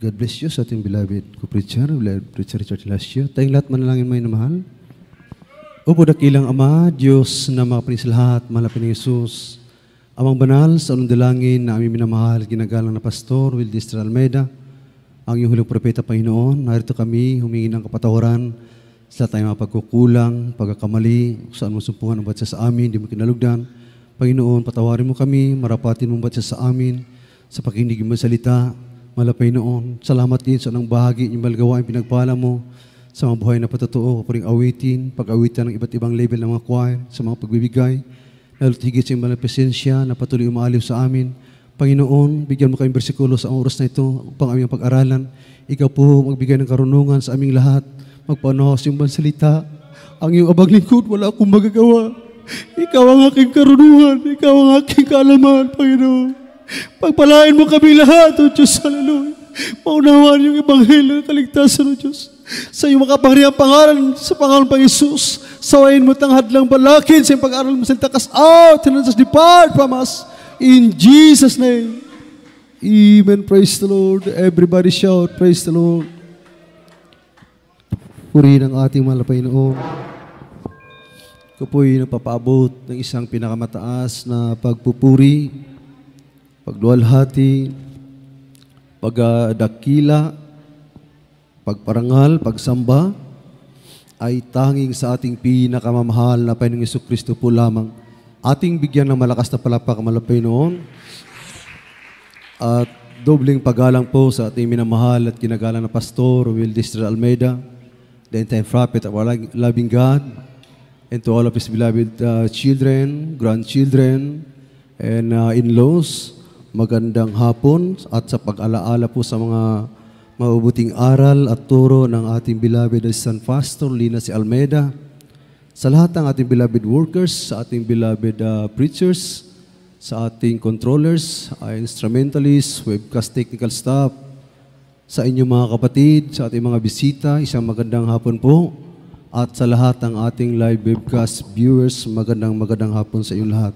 God bless you sa ating beloved co-preacher, preacher Richard Lasio. Tayong lahat manalangin mo mahal. Upo dakilang Ama, Diyos na mga panis lahat, malapit ni Jesus. Amang banal sa unang na aming minamahal, ginagalang na pastor, Will Distra Almeida, ang iyong hulog propeta Panginoon, narito kami humingi ng kapatawaran sa tayong mga pagkukulang, pagkakamali, saan mo sumpungan ang batsa sa amin, di mo kinalugdan. Panginoon, patawarin mo kami, marapatin mo batsa sa amin, sa pakinig mo salita, Malapay noon, salamat din sa anong bahagi ng malgawain pinagpala mo sa mga buhay na patotoo, kapuring awitin, pag-awitan ng iba't ibang level ng mga choir, sa mga pagbibigay, lalo't higit sa imbang presensya na patuloy umaaliw sa amin. Panginoon, bigyan mo kami bersikulo sa oras na ito upang aming pag-aralan. Ikaw po magbigay ng karunungan sa aming lahat. Magpanahos yung bansalita. Ang iyong abang lingkod, wala akong magagawa. Ikaw ang aking karunungan. Ikaw ang aking kaalaman, Panginoon. Pagpalain mo kami lahat, O oh Diyos, hallelujah. Maunawaan yung Ebanghelyo ng kaligtasan, O oh Diyos. Sa iyong makapangyarihan pangalan, sa pangalan ng Yesus, sawayin mo tang hadlang balakin sa iyong pag aaral mo salita, cast ah, out, and just depart from us. In Jesus' name. Amen. Praise the Lord. Everybody shout, praise the Lord. Purihin ang ating malapay noon. Ito po'y nagpapaabot ng isang pinakamataas na pagpupuri pagluwalhati, pagdakila, pagparangal, pagsamba, ay tanging sa ating pinakamamahal na Panginoong Yesu Kristo po lamang. Ating bigyan ng malakas na palapakamalap Panginoon. At dobling pagalang po sa ating minamahal at ginagalang na Pastor Will Distra Almeida, the entire prophet of our loving God, and to all of His beloved uh, children, grandchildren, and uh, in-laws, Magandang hapon at sa pag-alaala po sa mga maubuting aral at turo ng ating beloved San Pastor Lina si Almeida. sa lahat ng ating beloved workers, sa ating beloved uh, preachers, sa ating controllers, uh, instrumentalists, webcast technical staff, sa inyong mga kapatid, sa ating mga bisita, isang magandang hapon po. At sa lahat ng ating live webcast viewers, magandang magandang hapon sa inyo lahat.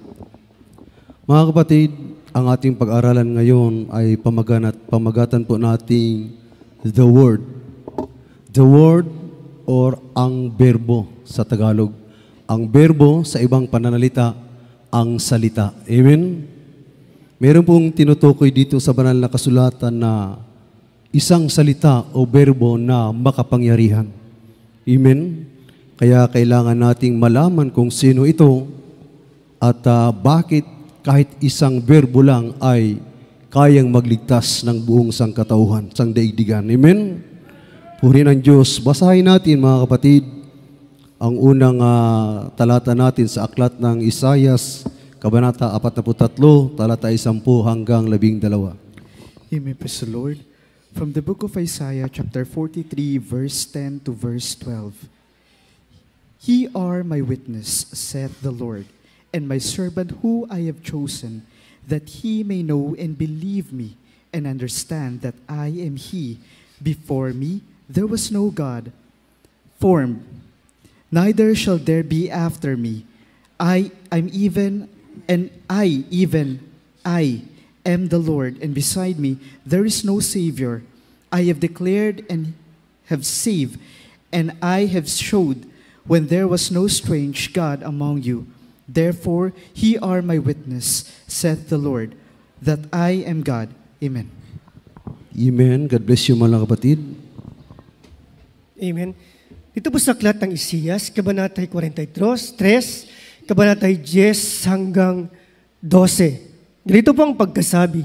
Mga kapatid, ang ating pag-aralan ngayon ay pamaganat, pamagatan po nating the Word. The Word or ang berbo sa Tagalog. Ang berbo sa ibang pananalita, ang salita. Amen? Meron pong tinutukoy dito sa banal na kasulatan na isang salita o berbo na makapangyarihan. Amen? Kaya kailangan nating malaman kung sino ito at uh, bakit kahit isang verbo lang ay kayang magligtas ng buong sangkatauhan, sang daigdigan. Amen? Purihin ang Diyos. Basahin natin mga kapatid ang unang uh, talata natin sa aklat ng Isayas, Kabanata 43, talata 10 hanggang 12. Amen praise the Lord. From the book of Isaiah chapter 43 verse 10 to verse 12. Ye are my witness, saith the Lord, and my servant who I have chosen, that he may know and believe me and understand that I am he. Before me there was no God formed, neither shall there be after me. I am even, and I even, I am the Lord, and beside me there is no Savior. I have declared and have saved, and I have showed when there was no strange God among you. Therefore, ye are my witness, saith the Lord, that I am God. Amen. Amen. God bless you mga kapatid. Amen. Dito po sa aklat ng Isiyas, Kabanatay 43, 3, Kabanatay 10 hanggang 12. Ganito po ang pagkasabi.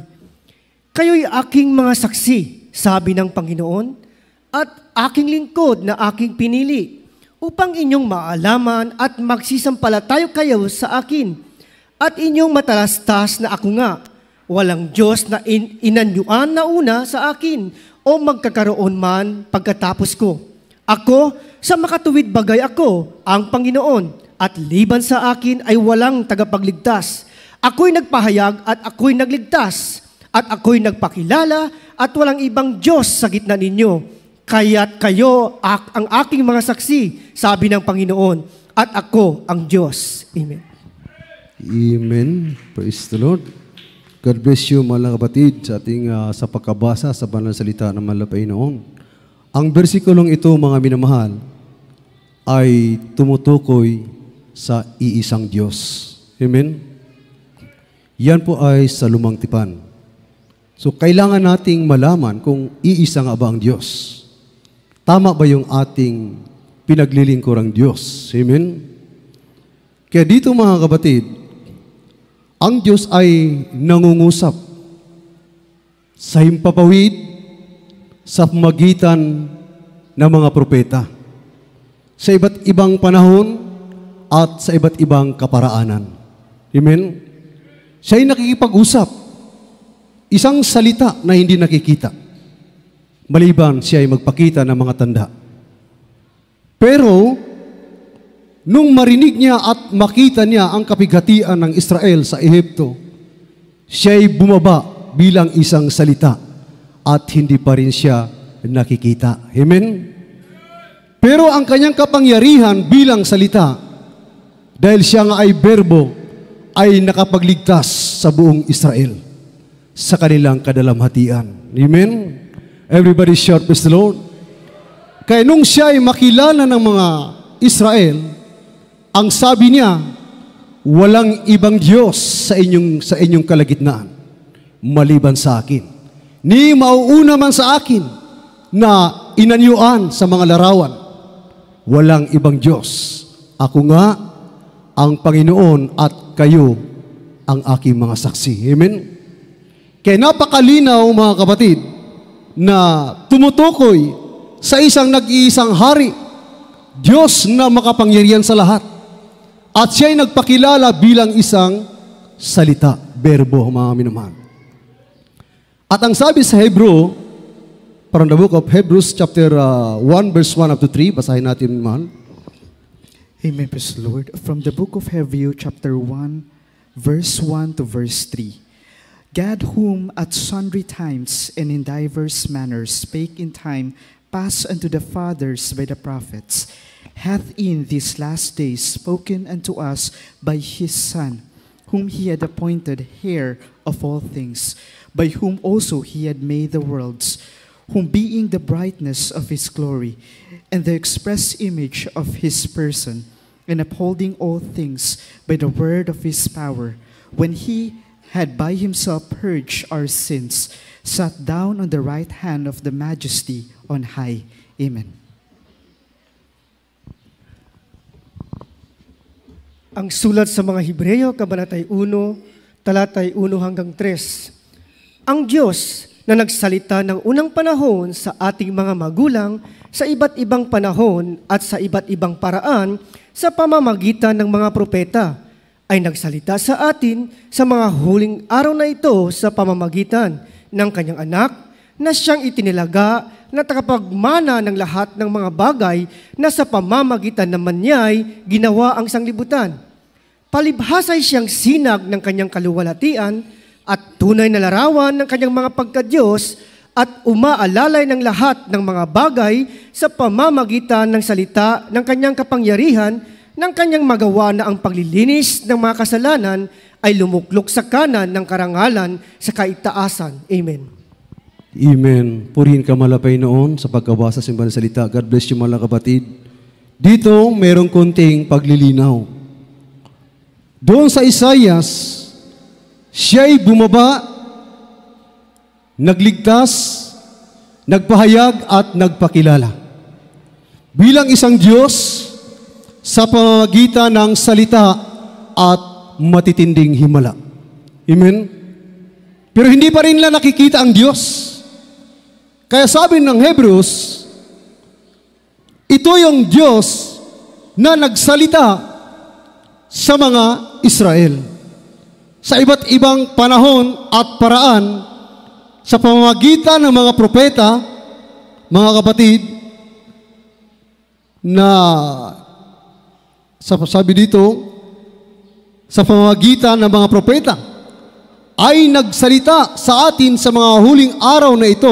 Kayo'y aking mga saksi, sabi ng Panginoon, at aking lingkod na aking pinili, upang inyong maalaman at magsisampalatayo kayo sa akin at inyong matalastas na ako nga. Walang Diyos na in- inanyuan na una sa akin o magkakaroon man pagkatapos ko. Ako, sa makatuwid bagay ako, ang Panginoon, at liban sa akin ay walang tagapagligtas. Ako'y nagpahayag at ako'y nagligtas, at ako'y nagpakilala at walang ibang Diyos sa gitna ninyo Kaya't kayo ak ang aking mga saksi, sabi ng Panginoon, at ako ang Diyos. Amen. Amen. Praise the Lord. God bless you mga kapatid sa ating uh, sa pagkabasa sa banal salita ng malapay noon. Ang bersikulong ito mga minamahal ay tumutukoy sa iisang Diyos. Amen? Yan po ay sa lumang tipan. So kailangan nating malaman kung iisa nga ba ang Diyos. Tama ba yung ating pinaglilingkurang Diyos? Amen? Kaya dito mga kapatid, ang Diyos ay nangungusap sa himpapawid sa magitan ng mga propeta sa iba't ibang panahon at sa iba't ibang kaparaanan. Amen? Siya'y nakikipag-usap. Isang salita na hindi nakikita maliban siya ay magpakita ng mga tanda. Pero, nung marinig niya at makita niya ang kapighatian ng Israel sa Ehipto, siya ay bumaba bilang isang salita at hindi pa rin siya nakikita. Amen? Pero ang kanyang kapangyarihan bilang salita, dahil siya nga ay berbo, ay nakapagligtas sa buong Israel sa kanilang kadalamhatian. Amen? Everybody shout, Praise the Lord. Kaya nung siya ay makilala ng mga Israel, ang sabi niya, walang ibang Diyos sa inyong, sa inyong kalagitnaan, maliban sa akin. Ni mauuna man sa akin na inanyuan sa mga larawan, walang ibang Diyos. Ako nga ang Panginoon at kayo ang aking mga saksi. Amen? Kaya napakalinaw mga kapatid, na tumutukoy sa isang nag-iisang hari, Diyos na makapangyarihan sa lahat. At siya'y nagpakilala bilang isang salita, berbo, mga minamahal. At ang sabi sa Hebrew, from the book of Hebrews chapter uh, 1 verse 1 up to 3, basahin natin man. Amen, praise Lord. From the book of Hebrew chapter 1 verse 1 to verse 3. God, whom at sundry times and in divers manners spake in time past unto the fathers by the prophets, hath in these last days spoken unto us by his Son, whom he had appointed heir of all things, by whom also he had made the worlds, whom being the brightness of his glory, and the express image of his person, and upholding all things by the word of his power, when he had by himself purged our sins, sat down on the right hand of the majesty on high. Amen. Ang sulat sa mga Hebreyo, Kabanatay 1, Talatay 1 hanggang 3. Ang Diyos na nagsalita ng unang panahon sa ating mga magulang sa iba't ibang panahon at sa iba't ibang paraan sa pamamagitan ng mga propeta ay nagsalita sa atin sa mga huling araw na ito sa pamamagitan ng kanyang anak na siyang itinilaga na tagapagmana ng lahat ng mga bagay na sa pamamagitan naman niya'y ginawa ang sanglibutan. Palibhasay siyang sinag ng kanyang kaluwalatian at tunay na larawan ng kanyang mga pagkadyos at umaalalay ng lahat ng mga bagay sa pamamagitan ng salita ng kanyang kapangyarihan nang kanyang magawa na ang paglilinis ng mga kasalanan ay lumuklok sa kanan ng karangalan sa kaitaasan. Amen. Amen. Purihin ka malapay noon sa pagkabasa sa ng salita. God bless you mga kapatid. Dito, merong konting paglilinaw. Doon sa Isayas, siya'y bumaba, nagligtas, nagpahayag at nagpakilala. Bilang isang Diyos, sa pamamagitan ng salita at matitinding himala. Amen? Pero hindi pa rin nila nakikita ang Diyos. Kaya sabi ng Hebrews, ito yung Diyos na nagsalita sa mga Israel. Sa iba't ibang panahon at paraan, sa pamamagitan ng mga propeta, mga kapatid, na sa sabi dito, sa pamagitan ng mga propeta, ay nagsalita sa atin sa mga huling araw na ito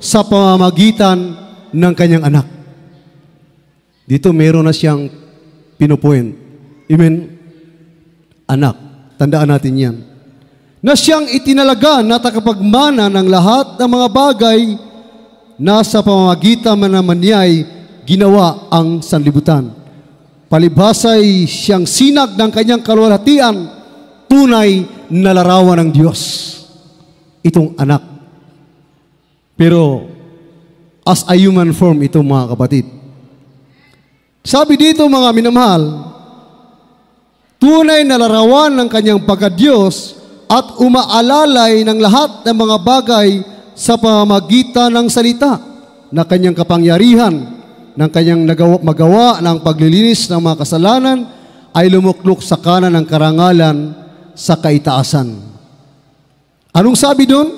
sa pamamagitan ng kanyang anak. Dito meron na siyang pinupuin. Amen? Anak. Tandaan natin yan. Na siyang itinalaga na takapagmana ng lahat ng mga bagay na sa pamamagitan man naman niya ay ginawa ang sanlibutan. Palibhasa ay siyang sinag ng kanyang kalwalhatian, tunay na larawan ng Diyos. Itong anak. Pero, as a human form ito mga kapatid. Sabi dito mga minamahal, tunay na larawan ng kanyang pagka-Diyos at umaalalay ng lahat ng mga bagay sa pamamagitan ng salita na kanyang kapangyarihan ng kanyang nagawa, magawa ng paglilinis ng mga kasalanan ay lumuklok sa kanan ng karangalan sa kaitaasan. Anong sabi doon?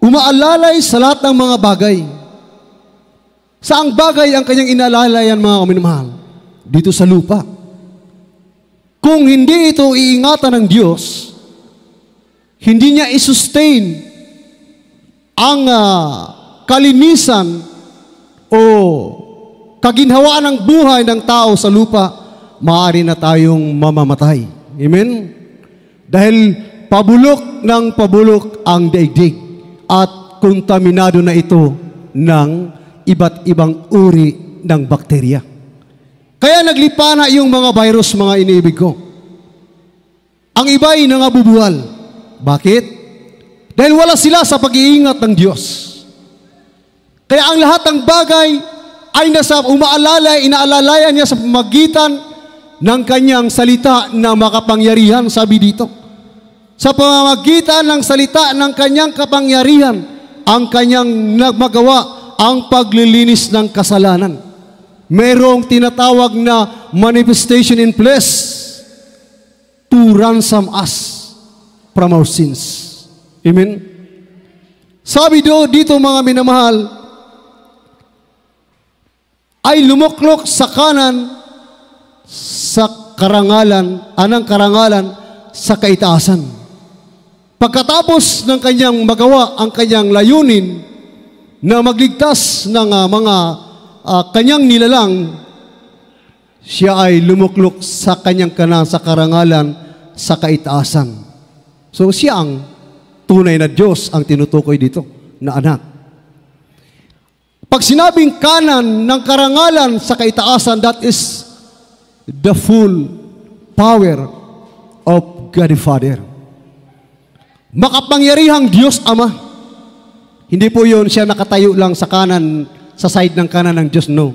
Umaalalay sa lahat ng mga bagay. Saang bagay ang kanyang inaalalayan mga kaminamahal? Dito sa lupa. Kung hindi ito iingatan ng Diyos, hindi niya isustain ang uh, kalinisan o kaginhawaan ng buhay ng tao sa lupa, maaari na tayong mamamatay. Amen? Dahil pabulok ng pabulok ang daigdig at kontaminado na ito ng iba't ibang uri ng bakterya. Kaya naglipa na yung mga virus, mga iniibig ko. Ang iba'y nangabubuwal. Bakit? Dahil wala sila sa pag-iingat ng Diyos. Kaya ang lahat ng bagay ay nasa umaalalay, inaalalayan niya sa magitan ng kanyang salita na makapangyarihan, sabi dito. Sa pamamagitan ng salita ng kanyang kapangyarihan, ang kanyang nagmagawa ang paglilinis ng kasalanan. Merong tinatawag na manifestation in place to ransom us from our sins. Amen? Sabi do dito mga minamahal, ay lumuklok sa kanan sa karangalan, anang karangalan sa kaitaasan. Pagkatapos ng kanyang magawa ang kanyang layunin na magligtas ng uh, mga uh, kanyang nilalang, siya ay lumuklok sa kanyang kanan sa karangalan sa kaitaasan. So siya ang tunay na Diyos ang tinutukoy dito na anak. Pag sinabing kanan ng karangalan sa kaitaasan, that is the full power of God the Father. Makapangyarihang Diyos Ama. Hindi po yun siya nakatayo lang sa kanan, sa side ng kanan ng Diyos, no.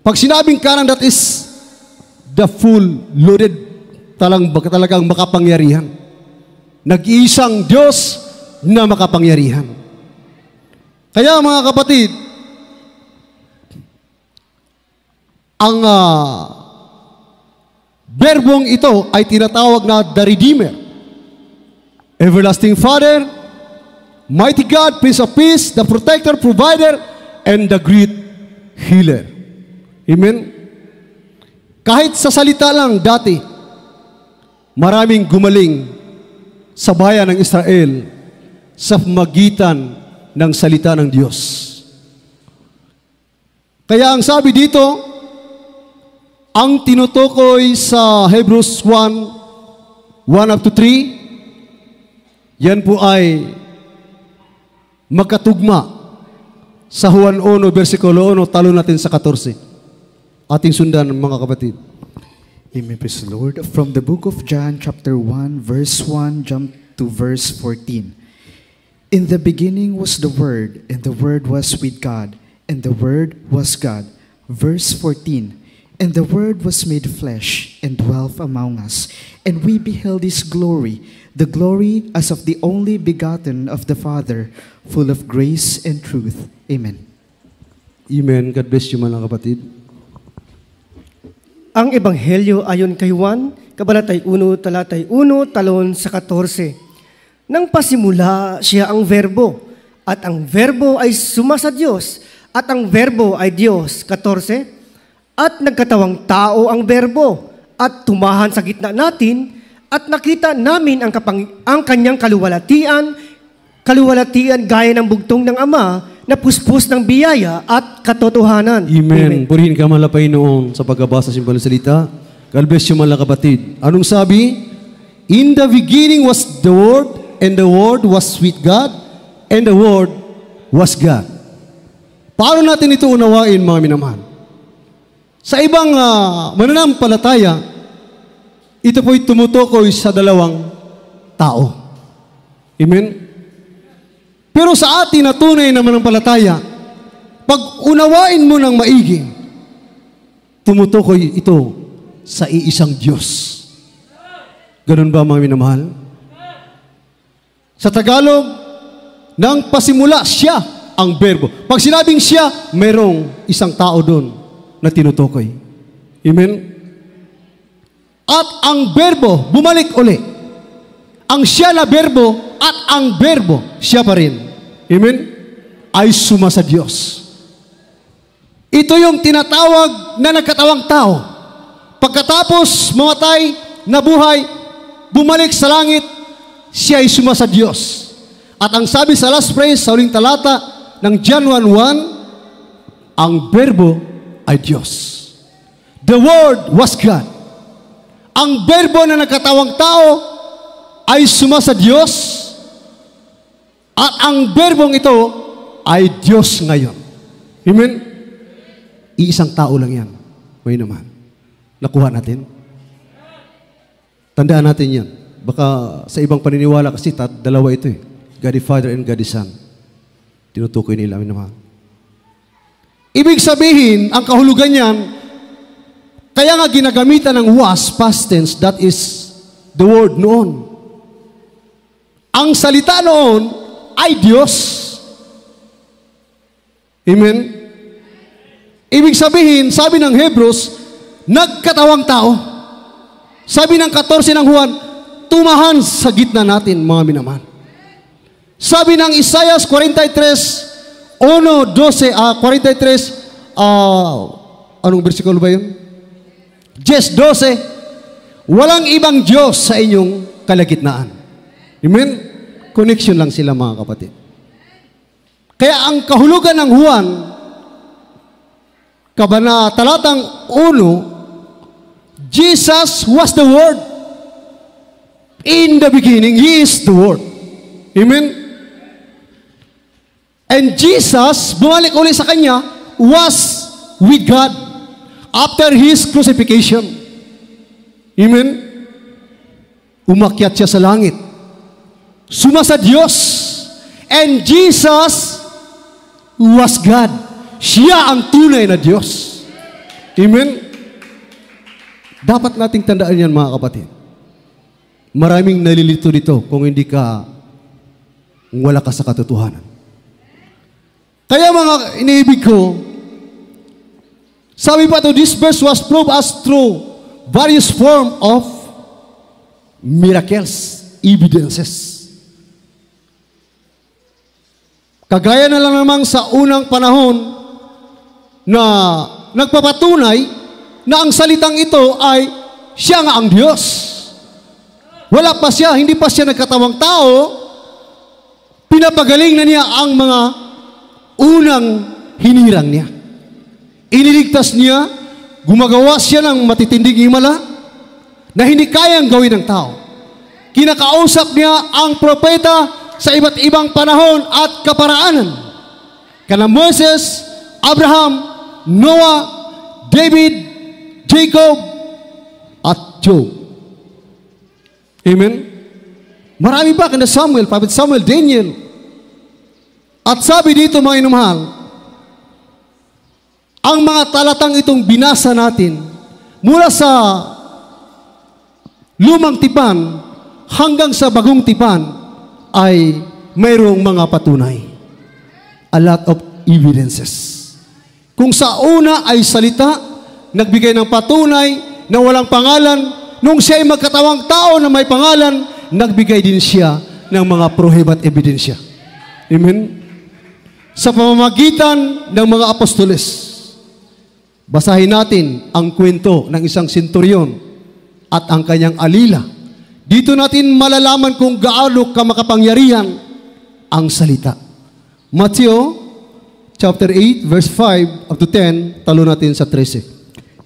Pag sinabing kanan, that is the full loaded talang, talagang makapangyarihan. Nag-iisang Diyos na makapangyarihan. Kaya mga kapatid, Ang uh, berbong ito ay tinatawag na The Redeemer. Everlasting Father, Mighty God, Prince of Peace, the Protector, Provider, and the Great Healer. Amen? Kahit sa salita lang dati, maraming gumaling sa bayan ng Israel sa magitan ng salita ng Diyos. Kaya ang sabi dito, ang tinutukoy sa Hebrews 1, 1 up to 3, yan po ay magkatugma sa Juan 1, versikulo 1, talo natin sa 14. Ating sundan, mga kapatid. Amen, praise the Lord. From the book of John, chapter 1, verse 1, jump to verse 14. In the beginning was the Word, and the Word was with God, and the Word was God. Verse 14. And the Word was made flesh and dwelt among us, and we beheld his glory, the glory as of the only begotten of the Father, full of grace and truth. Amen. Amen. God bless you, mga kapatid. Ang Ebanghelyo ayon kay Juan, Kabanatay 1, Talatay 1, Talon sa 14. Nang pasimula, siya ang verbo, at ang verbo ay suma Diyos, at ang verbo ay Diyos. 14. At nagkatawang tao ang berbo at tumahan sa gitna natin at nakita namin ang, kapang, ang kanyang kaluwalatian, kaluwalatian gaya ng bugtong ng Ama na puspos ng biyaya at katotohanan. Amen. Amen. Purihin ka malapay noon sa pagbabasa ng salita. God bless you mga kapatid. Anong sabi? In the beginning was the Word, and the Word was with God, and the Word was God. Paano natin ito unawain mga minamahal? Sa ibang uh, mananampalataya, ito po'y tumutukoy sa dalawang tao. Amen? Pero sa atin na tunay na manampalataya, pag unawain mo ng maigi, tumutukoy ito sa iisang Diyos. Ganun ba mga minamahal? Sa Tagalog, nang pasimula siya ang berbo. Pag sinabing siya, merong isang tao doon na tinutukoy. Amen? At ang berbo, bumalik uli. Ang siya na berbo at ang berbo, siya pa rin. Amen? Ay suma sa Diyos. Ito yung tinatawag na nagkatawang tao. Pagkatapos mamatay, nabuhay, bumalik sa langit, siya ay suma sa Diyos. At ang sabi sa last phrase sa uling talata ng John 1.1, ang berbo ay Diyos. The Word was God. Ang berbo na nagkatawang tao ay suma sa Diyos at ang berbong ito ay Diyos ngayon. Amen? Iisang tao lang yan. May naman. Nakuha natin. Tandaan natin yan. Baka sa ibang paniniwala kasi dalawa ito eh. God the Father and God the Son. Tinutukoy nila. Amen naman. Ibig sabihin, ang kahulugan niyan, kaya nga ginagamitan ng was, past tense, that is the word noon. Ang salita noon ay Diyos. Amen? Ibig sabihin, sabi ng Hebrews, nagkatawang tao. Sabi ng 14 ng Juan, tumahan sa gitna natin, mga minaman. Sabi ng Isaiah 43, 1, 12, uh, 43, uh, anong bersikulo ba yun? Yes, 12, walang ibang Diyos sa inyong kalagitnaan. Amen? Connection lang sila mga kapatid. Kaya ang kahulugan ng Juan, kabana talatang 1, Jesus was the Word. In the beginning, He is the Word. Amen? And Jesus, bumalik ulit sa kanya, was with God after His crucifixion. Amen? Umakyat siya sa langit. Suma sa Diyos. And Jesus was God. Siya ang tunay na Diyos. Amen? Dapat nating tandaan yan mga kapatid. Maraming nalilito dito kung hindi ka wala ka sa katotohanan. Kaya mga iniibig ko, sabi pa to, this verse was proved as true various form of miracles, evidences. Kagaya na lang namang sa unang panahon na nagpapatunay na ang salitang ito ay siya nga ang Diyos. Wala pa siya, hindi pa siya nagkatawang tao, pinapagaling na niya ang mga unang hinirang niya. Iniligtas niya, gumagawa siya ng matitinding himala na hindi kayang gawin ng tao. Kinakausap niya ang propeta sa iba't ibang panahon at kaparaanan. Kana Moses, Abraham, Noah, David, Jacob, at Job. Amen? Marami pa, kanda Samuel, Prophet Samuel, Daniel, at sabi dito mga inumahal, ang mga talatang itong binasa natin mula sa lumang tipan hanggang sa bagong tipan ay mayroong mga patunay. A lot of evidences. Kung sa una ay salita, nagbigay ng patunay na walang pangalan, nung siya ay magkatawang tao na may pangalan, nagbigay din siya ng mga prohibat ebidensya. Amen? sa pamamagitan ng mga apostoles. Basahin natin ang kwento ng isang senturyon at ang kanyang alila. Dito natin malalaman kung gaano ka makapangyarihan ang salita. Matthew chapter 8 verse 5 up to 10, talo natin sa 13.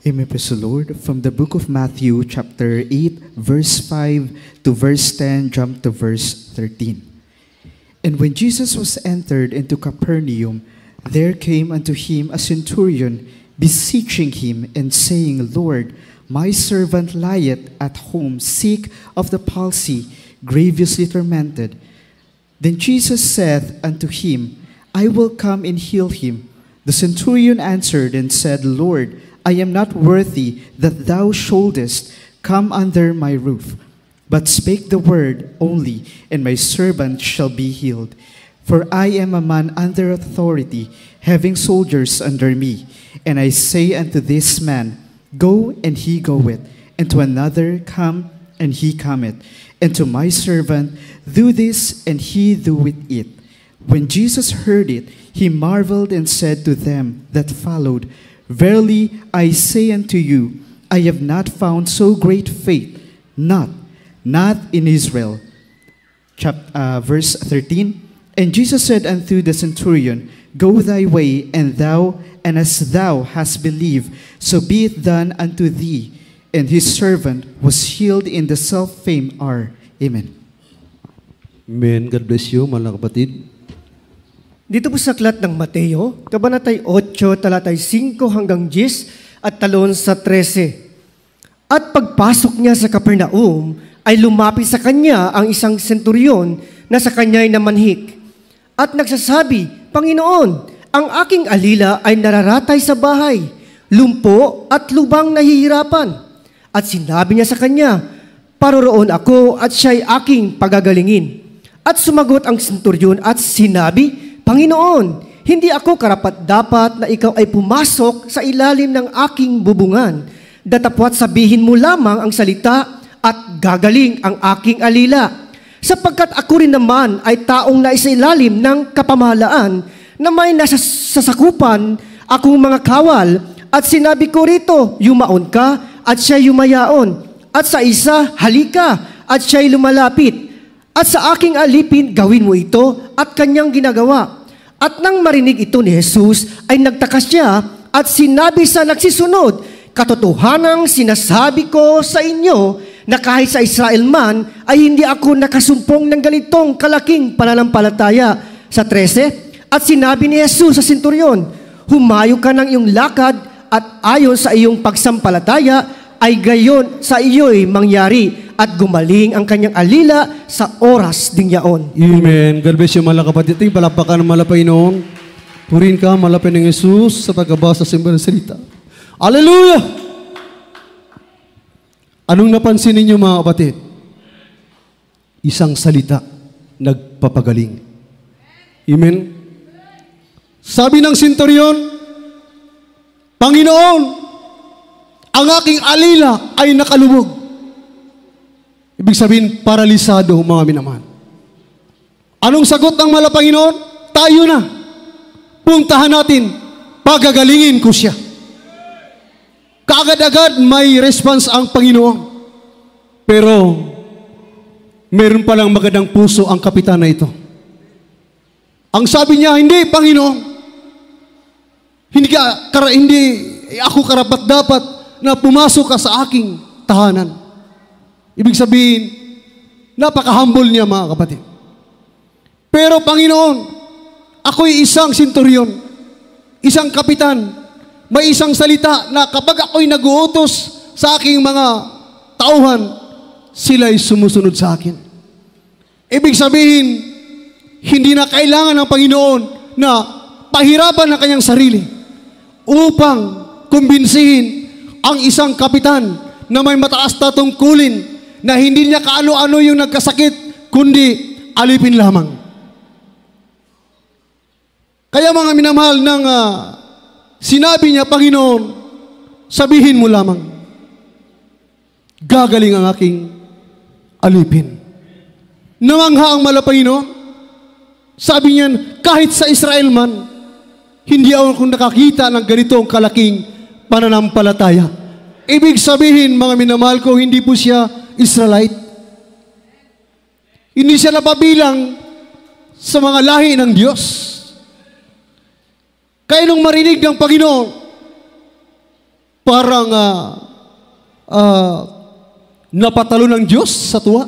Amen praise the Lord. From the book of Matthew chapter 8 verse 5 to verse 10 jump to verse 13. And when Jesus was entered into Capernaum, there came unto him a centurion, beseeching him and saying, Lord, my servant lieth at home, sick of the palsy, grievously tormented. Then Jesus saith unto him, I will come and heal him. The centurion answered and said, Lord, I am not worthy that thou shouldest come under my roof. But spake the word only, and my servant shall be healed. For I am a man under authority, having soldiers under me. And I say unto this man, Go, and he goeth, and to another, Come, and he cometh, and to my servant, Do this, and he doeth it. When Jesus heard it, he marveled and said to them that followed, Verily I say unto you, I have not found so great faith, not not in Israel. Chapter, uh, verse 13, And Jesus said unto the centurion, Go thy way, and thou, and as thou hast believed, so be it done unto thee. And his servant was healed in the self-same hour. Amen. Amen. God bless you, mga kapatid. Dito po sa aklat ng Mateo, Kabanatay 8, talatay 5 hanggang 10 at talon sa 13. At pagpasok niya sa Kapernaum, ay lumapit sa kanya ang isang senturyon na sa kanya ay namanhik. At nagsasabi, Panginoon, ang aking alila ay nararatay sa bahay, lumpo at lubang nahihirapan. At sinabi niya sa kanya, Paroroon ako at siya'y aking pagagalingin. At sumagot ang senturyon at sinabi, Panginoon, hindi ako karapat-dapat na ikaw ay pumasok sa ilalim ng aking bubungan. Datapwat sabihin mo lamang ang salita at gagaling ang aking alila. Sapagkat ako rin naman ay taong naisailalim ng kapamahalaan na may nasa sasakupan akong mga kawal at sinabi ko rito, yumaon ka at siya yumayaon at sa isa halika at siya'y lumalapit at sa aking alipin gawin mo ito at kanyang ginagawa. At nang marinig ito ni Jesus ay nagtakas siya at sinabi sa nagsisunod, Katotohanang sinasabi ko sa inyo, na kahit sa Israel man ay hindi ako nakasumpong ng galitong kalaking pananampalataya. Sa 13, at sinabi ni Jesus sa senturyon, Humayo ka ng iyong lakad at ayon sa iyong pagsampalataya ay gayon sa iyo'y mangyari at gumaling ang kanyang alila sa oras ding yaon. Amen. God bless you mga kapatid. Ito palapakan ng malapay noong. Purin ka malapay ng Jesus sa pagkabasa sa ng salita. Hallelujah! Anong napansin ninyo mga kapatid? Isang salita nagpapagaling. Amen? Sabi ng sinturyon, Panginoon, ang aking alila ay nakalubog. Ibig sabihin, paralisado mga minaman. Anong sagot ng mala Panginoon? Tayo na. Puntahan natin. Pagagalingin ko siya. Kagad-agad may response ang Panginoon. Pero, meron palang magandang puso ang kapitan na ito. Ang sabi niya, hindi, Panginoon. Hindi, ka, kara, hindi ako karapat dapat na pumasok ka sa aking tahanan. Ibig sabihin, napaka-humble niya mga kapatid. Pero Panginoon, ako'y isang sinturyon, isang kapitan, may isang salita na kapag ako'y naguutos sa aking mga tauhan, sila'y sumusunod sa akin. Ibig sabihin, hindi na kailangan ng Panginoon na pahirapan ang kanyang sarili upang kumbinsihin ang isang kapitan na may mataas na tungkulin na hindi niya kaano-ano yung nagkasakit, kundi alipin lamang. Kaya mga minamahal ng uh, Sinabi niya, Panginoon, sabihin mo lamang, gagaling ang aking alipin. Namangha ang mala, Sabi niya, kahit sa Israel man, hindi ako nakakita ng ganitong kalaking pananampalataya. Ibig sabihin, mga minamahal ko, hindi po siya Israelite. Hindi siya napabilang sa mga lahi ng Diyos. Kaya nung marinig ng Panginoon, parang uh, uh, napatalo ng Diyos sa tuwa.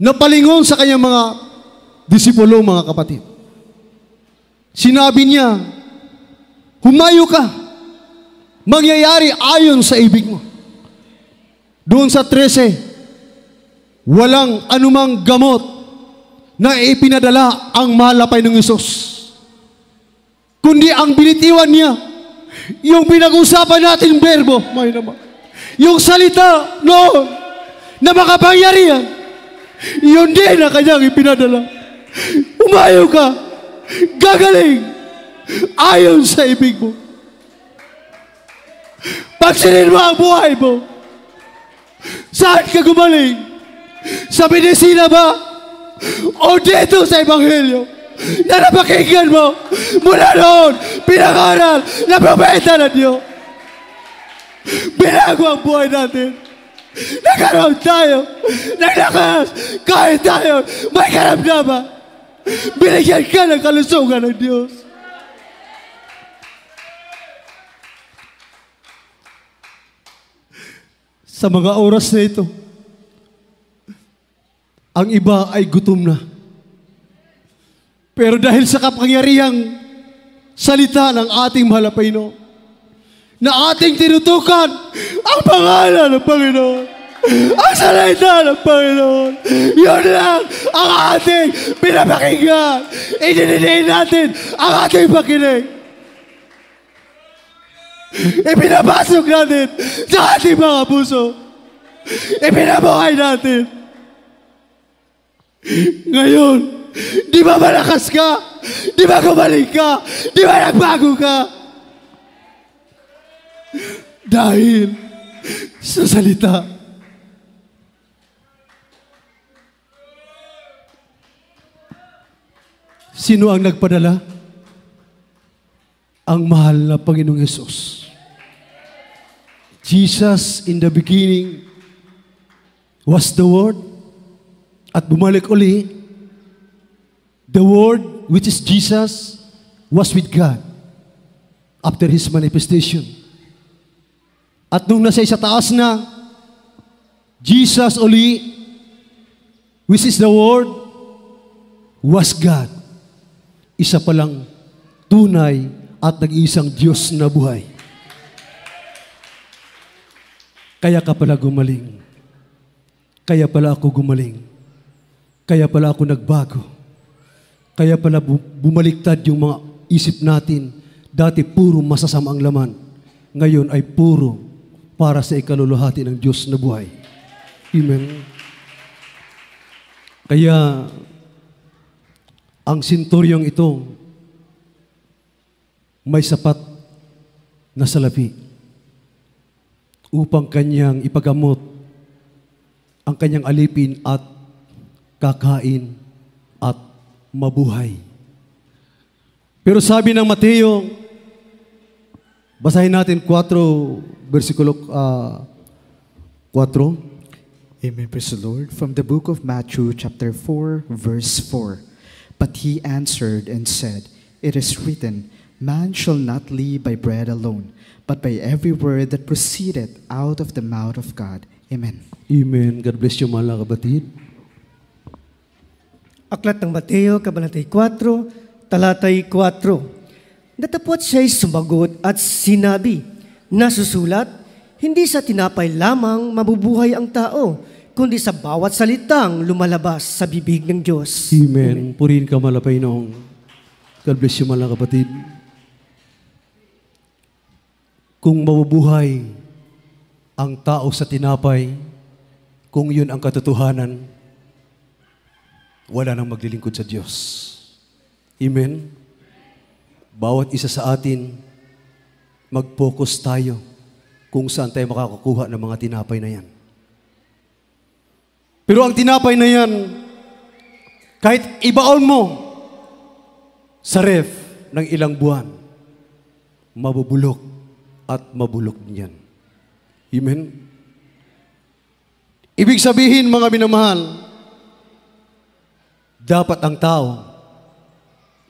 Napalingon sa kanyang mga disipulo, mga kapatid. Sinabi niya, humayo ka, mangyayari ayon sa ibig mo. Doon sa 13, walang anumang gamot na ipinadala ang malapay ng Isos kundi ang binitiwan niya. Yung pinag-usapan natin, berbo, may naman. Yung salita noon na makapangyarihan, yun din na kanyang ipinadala. Umayo ka, gagaling, ayon sa ibig mo. Pansinin mo ang buhay mo. Saan ka gumaling? Sa medisina ba? O dito sa Ebanghelyo? na napakinggan mo mula noon, pinangaral na propeta na Diyo. Binago ang buhay natin. Nagkaroon tayo ng lakas kahit tayo may karamdaman. Binigyan ka ng kalusugan ng Diyos. Sa mga oras na ito, ang iba ay gutom na. Pero dahil sa kapangyarihang salita ng ating mahal na Panginoon, na ating tinutukan ang pangalan ng Panginoon, ang salita ng Panginoon, yun lang ang ating pinapakinggan. Idiniliin natin ang ating pakinig. Ipinapasok natin sa ating mga puso. Ipinabuhay natin. Ngayon, Di ba malakas ka? Di ba gumaling ka? Di ba nagbago ka? Dahil sa salita. Sino ang nagpadala? Ang mahal na Panginoong Yesus. Jesus in the beginning was the Word at bumalik uli The Word, which is Jesus, was with God after His manifestation. At nung nasa isa taas na, Jesus uli, which is the Word, was God. Isa palang tunay at nag-iisang Diyos na buhay. Kaya ka pala gumaling. Kaya pala ako gumaling. Kaya pala ako nagbago kaya pala bumaliktad yung mga isip natin. Dati puro masasamang laman. Ngayon ay puro para sa ikaluluhati ng Diyos na buhay. Amen. Kaya ang sinturyong ito may sapat na salapi upang kanyang ipagamot ang kanyang alipin at kakain at mabuhay. Pero sabi ng Mateo, basahin natin 4, versikulo uh, ah, 4. Amen, praise the Lord. From the book of Matthew, chapter 4, verse 4. But he answered and said, It is written, Man shall not live by bread alone, but by every word that proceedeth out of the mouth of God. Amen. Amen. God bless you, mga kabatid. Aklat ng Mateo, Kabanatay 4, Talatay 4. Natapot siya'y sumagot at sinabi, Nasusulat, hindi sa tinapay lamang mabubuhay ang tao, kundi sa bawat salitang lumalabas sa bibig ng Diyos. Amen. Amen. Purihin ka malapay noong. God bless you mga kapatid. Kung mabubuhay ang tao sa tinapay, kung yun ang katotohanan, wala nang maglilingkod sa Diyos. Amen? Bawat isa sa atin, mag-focus tayo kung saan tayo makakakuha ng mga tinapay na yan. Pero ang tinapay na yan, kahit ibaon mo sa ref ng ilang buwan, mabubulok at mabulok niyan. Amen? Ibig sabihin, mga minamahal, dapat ang tao,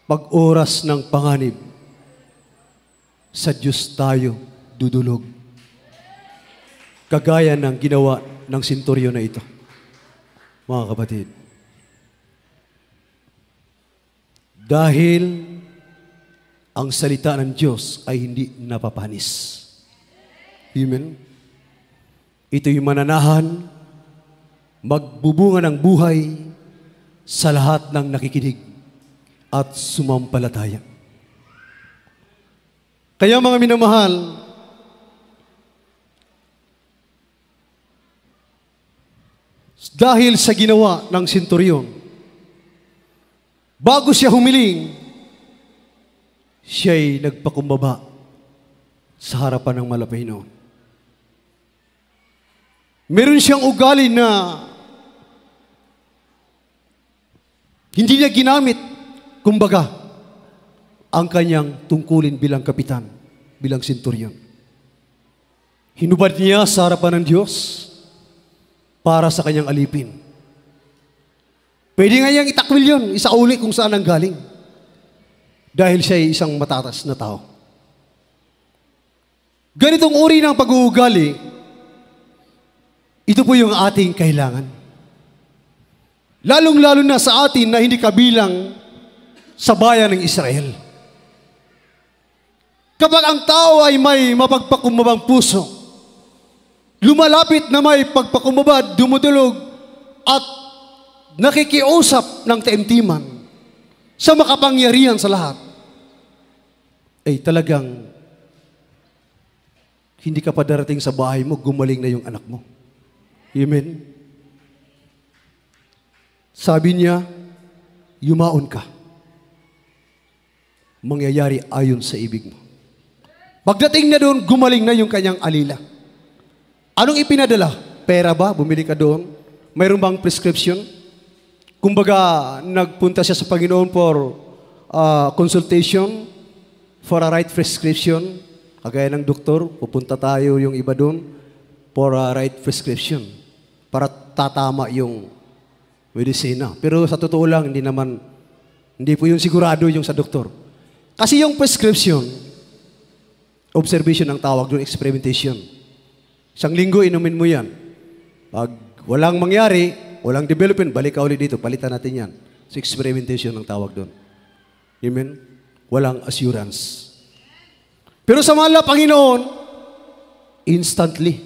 pag oras ng panganib, sa Diyos tayo dudulog. Kagaya ng ginawa ng sinturyo na ito. Mga kapatid, dahil ang salita ng Diyos ay hindi napapanis. Amen? Ito'y mananahan, magbubunga ng buhay, sa lahat ng nakikinig at sumampalataya. Kaya mga minamahal, dahil sa ginawa ng senturyon, bago siya humiling, siya'y nagpakumbaba sa harapan ng Malapino. Meron siyang ugali na Hindi niya ginamit, kumbaga, ang kanyang tungkulin bilang kapitan, bilang sinturyon. Hinubad niya sa harapan ng Diyos para sa kanyang alipin. Pwede nga niyang itakwil yun, isauli kung saan ang galing. Dahil siya ay isang matatas na tao. Ganitong uri ng pag-uugali, ito po yung ating kailangan. Lalong-lalo na sa atin na hindi kabilang sa bayan ng Israel. Kapag ang tao ay may mapagpakumbabang puso, lumalapit na may pagpakumbaba, dumudulog, at nakikiusap ng taimtiman sa makapangyarihan sa lahat, ay talagang hindi ka pa darating sa bahay mo, gumaling na yung anak mo. Amen? Sabi niya, yumaon ka. Mangyayari ayon sa ibig mo. Pagdating na doon, gumaling na yung kanyang alila. Anong ipinadala? Pera ba? Bumili ka doon? Mayroon bang prescription? Kumbaga, nagpunta siya sa Panginoon for uh, consultation, for a right prescription. Kagaya ng doktor, pupunta tayo yung iba doon for a right prescription para tatama yung medisina. Pero sa totoo lang, hindi naman, hindi po yung sigurado yung sa doktor. Kasi yung prescription, observation ang tawag doon, experimentation. Isang linggo, inumin mo yan. Pag walang mangyari, walang development, balik ka ulit dito, palitan natin yan. So experimentation ang tawag doon. Amen? Walang assurance. Pero sa mala, Panginoon, instantly.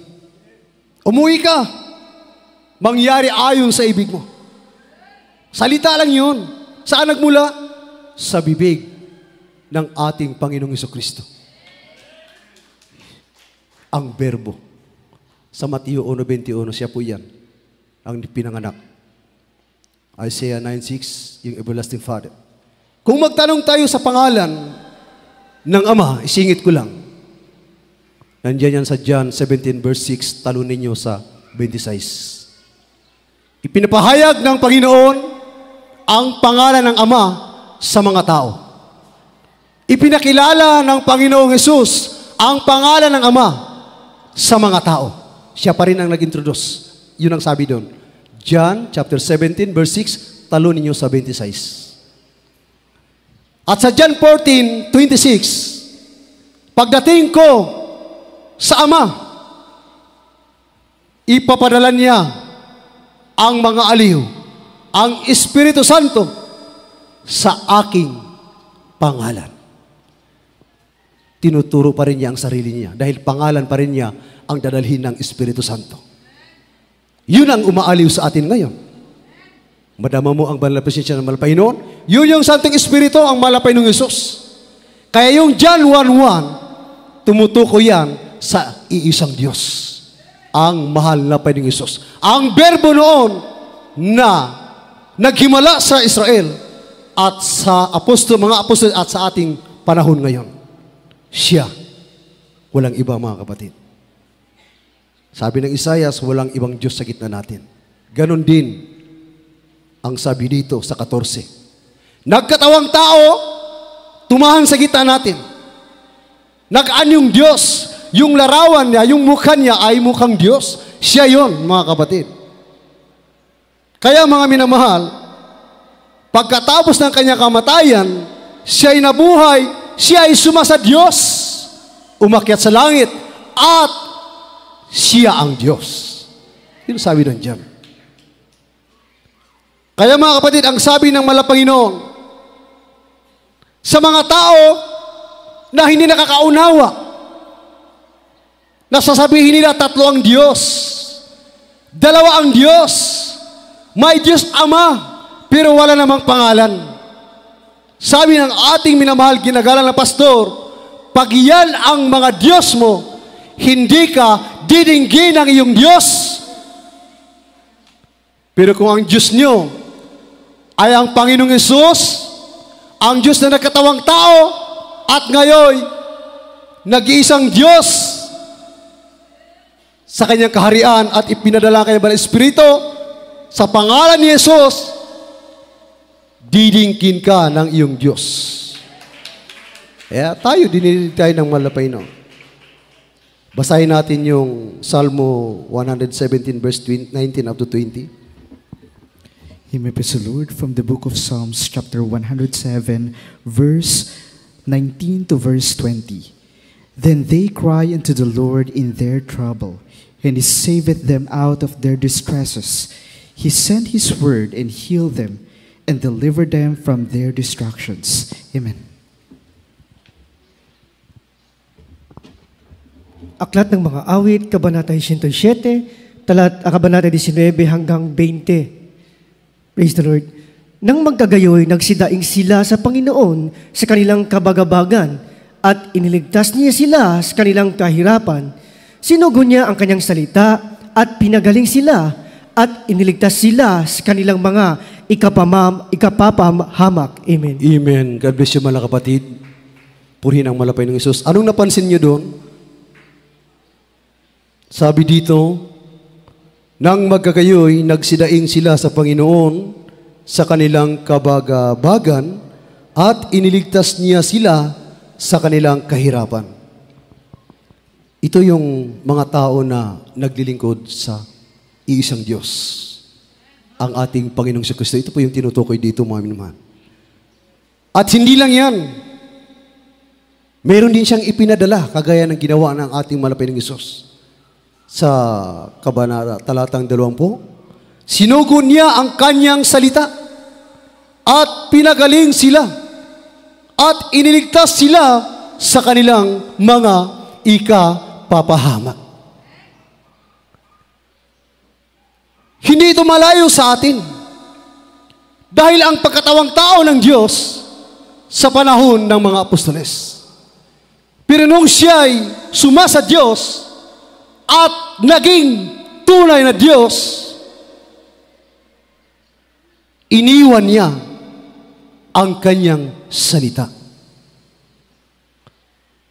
Umuwi ka. Mangyari ayon sa ibig mo. Salita lang yun. Saan nagmula? Sa bibig ng ating Panginoong Kristo. Ang berbo. Sa Mateo 1.21, siya po yan. Ang pinanganak. Isaiah 9.6, yung everlasting Father. Kung magtanong tayo sa pangalan ng Ama, isingit ko lang. Nandiyan yan sa John 17 verse 6, talo ninyo sa 26. Ipinapahayag ng Panginoon ang pangalan ng Ama sa mga tao. Ipinakilala ng Panginoong Hesus ang pangalan ng Ama sa mga tao. Siya pa rin ang nag-introduce. Yun ang sabi doon. John chapter 17 verse 6, talo ninyo sa 26. At sa John 14, 26, Pagdating ko sa Ama, ipapadala niya ang mga aliw ang Espiritu Santo sa aking pangalan. Tinuturo pa rin niya ang sarili niya dahil pangalan pa rin niya ang dadalhin ng Espiritu Santo. Yun ang umaaliw sa atin ngayon. Madama mo ang banal na presensya ng Malapainon. Yun yung Santing Espiritu ang malapay ng Yesus. Kaya yung John 1.1, tumutukoy yan sa iisang Diyos. Ang mahal na pa ng Ang berbo noon na naghimala sa Israel at sa apostol, mga apostol at sa ating panahon ngayon. Siya. Walang iba mga kapatid. Sabi ng Isayas, walang ibang Diyos sa gitna natin. Ganon din ang sabi dito sa 14. Nagkatawang tao, tumahan sa gitna natin. Nagaan yung Diyos. Yung larawan niya, yung mukha niya ay mukhang Diyos. Siya yon mga kapatid. Kaya mga minamahal, pagkatapos ng kanyang kamatayan, siya ay nabuhay, siya ay suma sa Diyos, umakyat sa langit, at siya ang Diyos. Yun sabi ng Diyan. Kaya mga kapatid, ang sabi ng malapanginoon, sa mga tao na hindi nakakaunawa, na sasabihin nila tatlo ang Diyos, dalawa ang Diyos, may Diyos Ama, pero wala namang pangalan. Sabi ng ating minamahal ginagalang na pastor, pag iyan ang mga Diyos mo, hindi ka didinggin ng iyong Diyos. Pero kung ang Diyos nyo ay ang Panginoong Yesus, ang Diyos na nagkatawang tao, at ngayon, nag-iisang Diyos sa kanyang kaharian at ipinadala kay ng Espiritu, sa pangalan ni Jesus, didingkin ka ng iyong Diyos. Kaya tayo, dinidinig tayo ng malapay no. Basahin natin yung Salmo 117 verse 19 up to 20. Amen praise the Lord from the book of Psalms chapter 107 verse 19 to verse 20. Then they cry unto the Lord in their trouble, and he saveth them out of their distresses. He sent His word and healed them and delivered them from their destructions. Amen. Aklat ng mga awit, Kabanata 107, talat, ah, Kabanata 19 hanggang 20. Praise the Lord. Nang magkagayoy, nagsidaing sila sa Panginoon sa kanilang kabagabagan at iniligtas niya sila sa kanilang kahirapan. Sinugo niya ang kanyang salita at pinagaling sila at iniligtas sila sa kanilang mga ikapamam, ikapapamahamak. Amen. Amen. God bless you mga kapatid. Purihin ang malapay ng Isus. Anong napansin niyo doon? Sabi dito, nang magkagayoy, nagsidaing sila sa Panginoon sa kanilang kabagabagan at iniligtas niya sila sa kanilang kahirapan. Ito yung mga tao na naglilingkod sa iisang Diyos ang ating Panginoong sa Kristo. Ito po yung tinutukoy dito, mga minamahal. At hindi lang yan. Meron din siyang ipinadala, kagaya ng ginawa ng ating ng Isos. Sa kabanata, talatang dalawampu, sinugo niya ang kanyang salita at pinagaling sila at iniligtas sila sa kanilang mga ikapapahamak. Hindi ito malayo sa atin. Dahil ang pagkatawang tao ng Diyos sa panahon ng mga apostoles. Pero nung siya suma sa Diyos at naging tunay na Diyos, iniwan niya ang kanyang salita.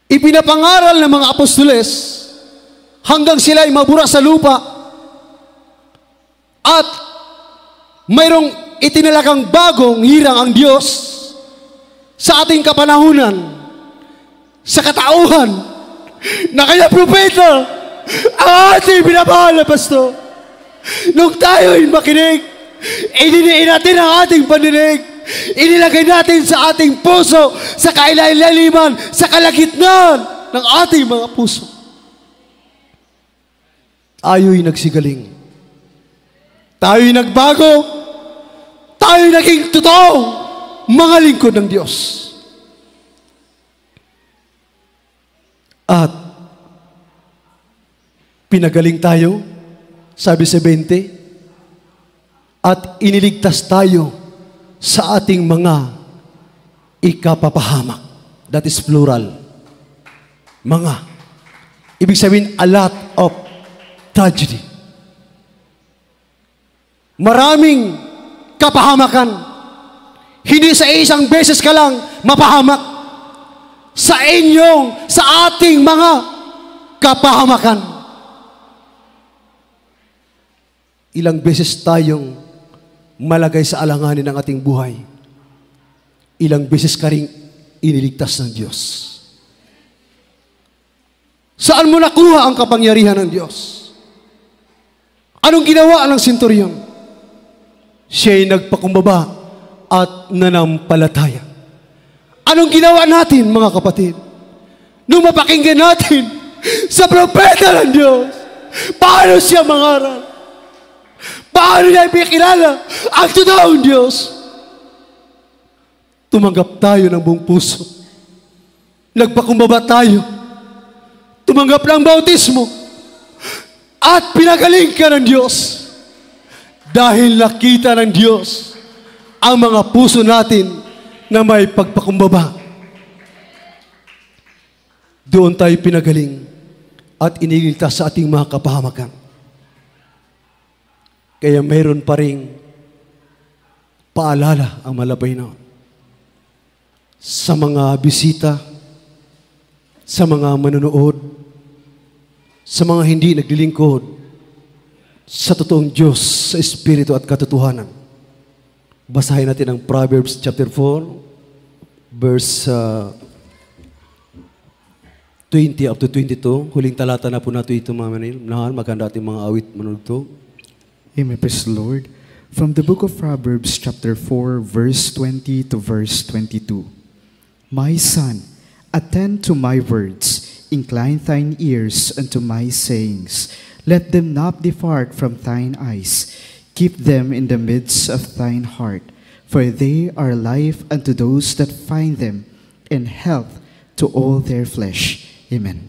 Ipinapangaral ng mga apostoles hanggang sila ay mabura sa lupa at mayroong itinalagang bagong hirang ang Diyos sa ating kapanahunan, sa katauhan, na kaya po Peter, ang ating binabahal na pasto. Nung tayo'y makinig, ininiin natin ang ating paninig, inilagay natin sa ating puso, sa kailaliman, sa kalagitnan ng ating mga puso. Tayo'y nagsigaling Tayo'y nagbago. Tayo'y naging totoo. Mga lingkod ng Diyos. At pinagaling tayo, sabi sa 20, at iniligtas tayo sa ating mga ikapapahamak. That is plural. Mga. Ibig sabihin, a lot of tragedy. Maraming kapahamakan. Hindi sa isang beses ka lang mapahamak sa inyong, sa ating mga kapahamakan. Ilang beses tayong malagay sa alanganin ng ating buhay. Ilang beses ka rin iniligtas ng Diyos. Saan mo nakuha ang kapangyarihan ng Diyos? Anong ginawa ng sinturyon? Siya'y nagpakumbaba at nanampalataya. Anong ginawa natin, mga kapatid? Nung mapakinggan natin sa propeta ng Diyos, paano siya mangarap? Paano niya ipikilala ang totoong Diyos? Tumanggap tayo ng buong puso. Nagpakumbaba tayo. Tumanggap ng bautismo. At pinagaling ka ng Diyos. Dahil nakita ng Diyos ang mga puso natin na may pagpakumbaba. Doon tayo pinagaling at iniligtas sa ating mga kapahamakan. Kaya mayroon pa rin paalala ang malabay na sa mga bisita, sa mga manonood, sa mga hindi naglilingkod, sa totoong Diyos, sa Espiritu at katotohanan. Basahin natin ang Proverbs chapter 4, verse uh, 20 up to 22. Huling talata na po nato ito, mga manil. Nahan, maganda ating mga awit manulto. Amen, praise the Lord. From the book of Proverbs chapter 4, verse 20 to verse 22. My son, attend to my words, incline thine ears unto my sayings, Let them not depart from thine eyes. Keep them in the midst of thine heart, for they are life unto those that find them, and health to all their flesh. Amen.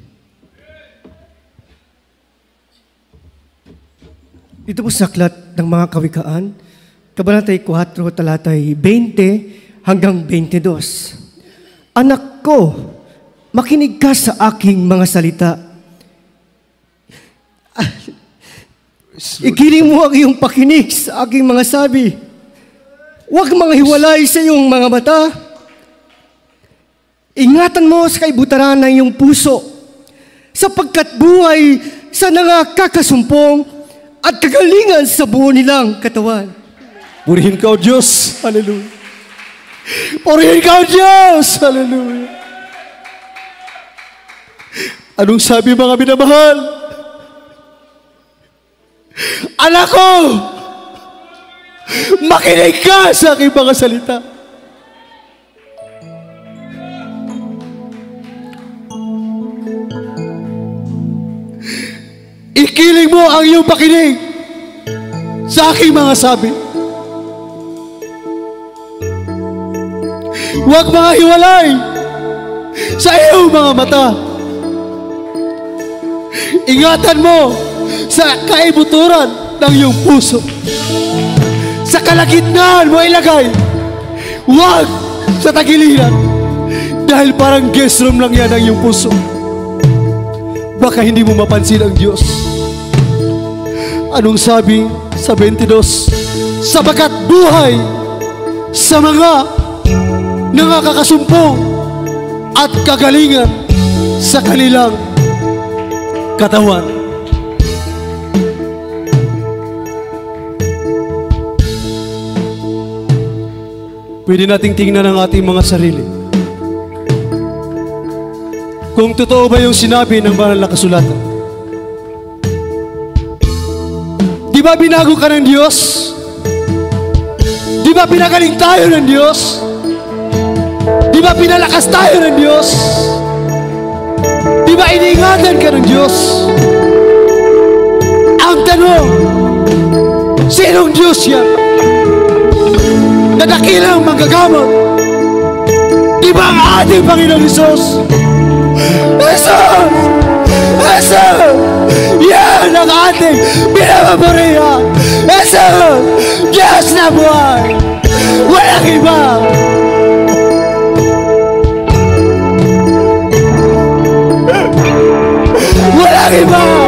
Dito po sa aklat ng mga kawikaan, Kabanatay 4, talatay 20 hanggang 22. Anak ko, makinig ka sa aking mga salita Igiling mo ang iyong pakinig sa aking mga sabi. Huwag mga hiwalay sa iyong mga mata. Ingatan mo sa kaibutaran ng iyong puso sapagkat buhay sa nangakakasumpong at kagalingan sa buo nilang katawan. Purihin ka, o Diyos! Hallelujah! Purihin ka, o Diyos! Hallelujah! Anong sabi mga binabahal? Anak ko! Makinig ka sa aking mga salita. Ikiling mo ang iyong pakinig sa aking mga sabi. Huwag mga hiwalay sa iyong mga mata. Ingatan mo sa kaibuturan ng iyong puso. Sa kalagitnaan mo ilagay. Huwag sa tagiliran. Dahil parang guest room lang yan ang iyong puso. Baka hindi mo mapansin ang Diyos. Anong sabi sa 22? Sabagat buhay sa mga nangakakasumpong at kagalingan sa kanilang katawan. Pwede nating tingnan ang ating mga sarili. Kung totoo ba yung sinabi ng banal na kasulatan? Di ba binago ka ng Diyos? Di ba pinagaling tayo ng Diyos? Di ba pinalakas tayo ng Diyos? Di ba iniingatan ka ng Diyos? Ang tanong, sinong Diyos yan? na dakilang magagamot. Di ba ang ating Panginoong Isos? Isos! Isos! Yan ang ating pinamapariya! Isos! Diyos na buhay! Walang iba! Walang iba!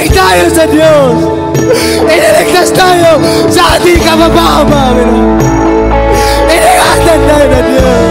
Legendarios de Dios. En el papá, En el Dios.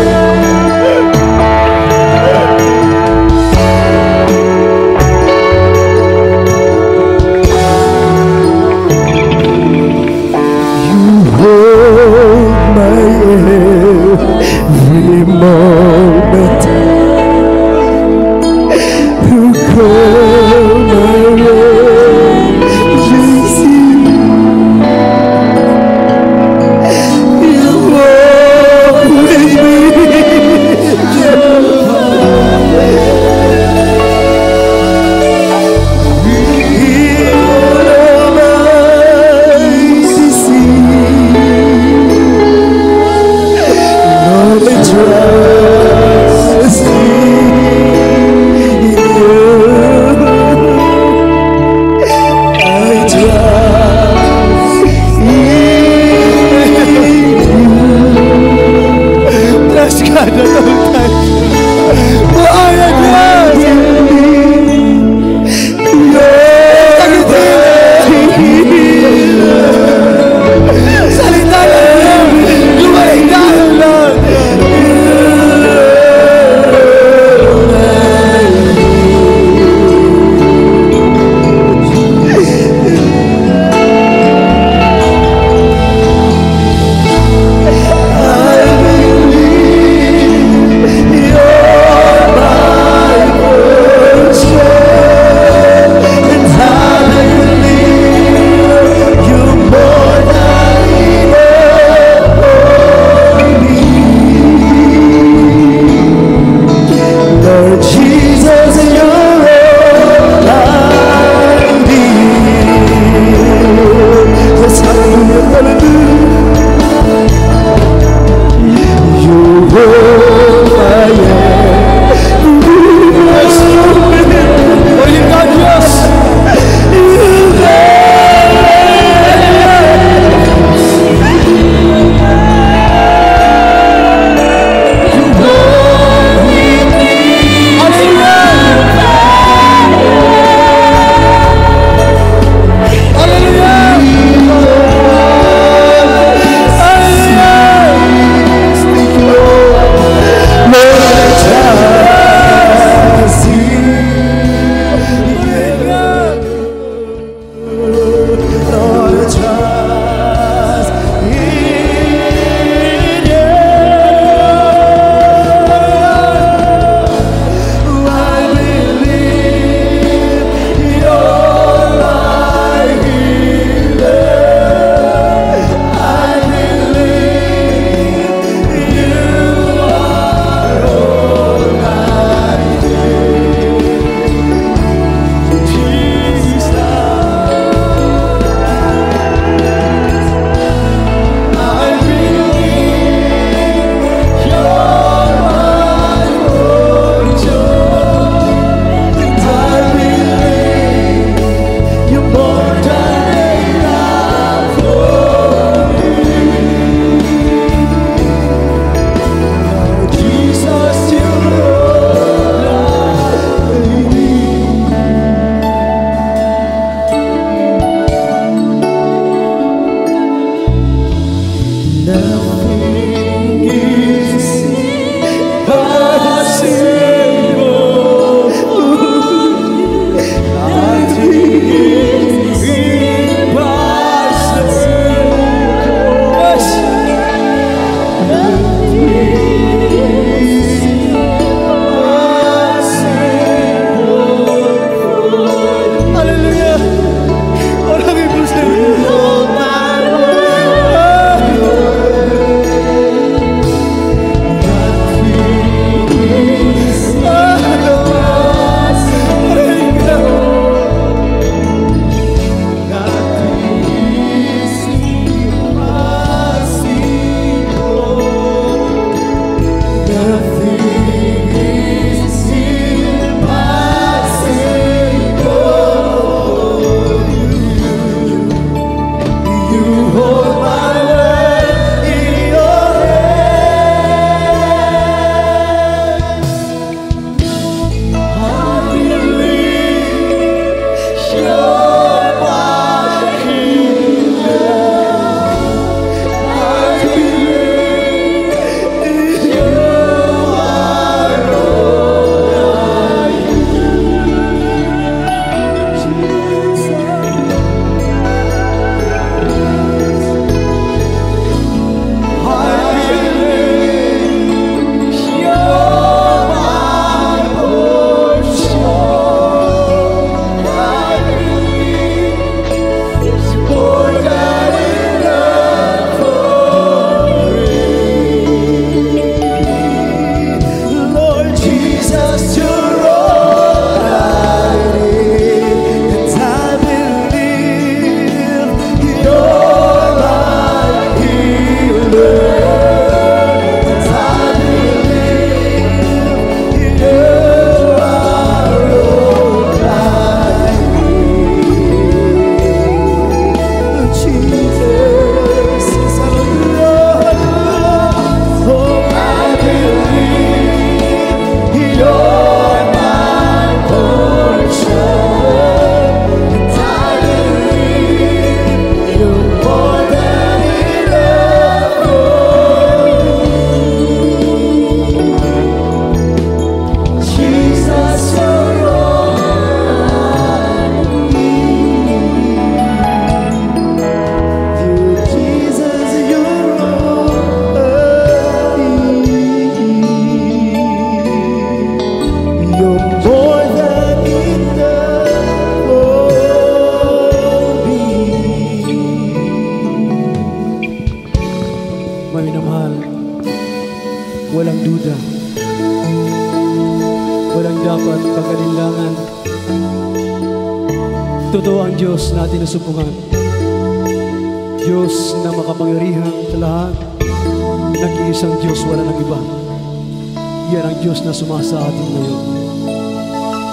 Diyos na sumasa atin ngayon.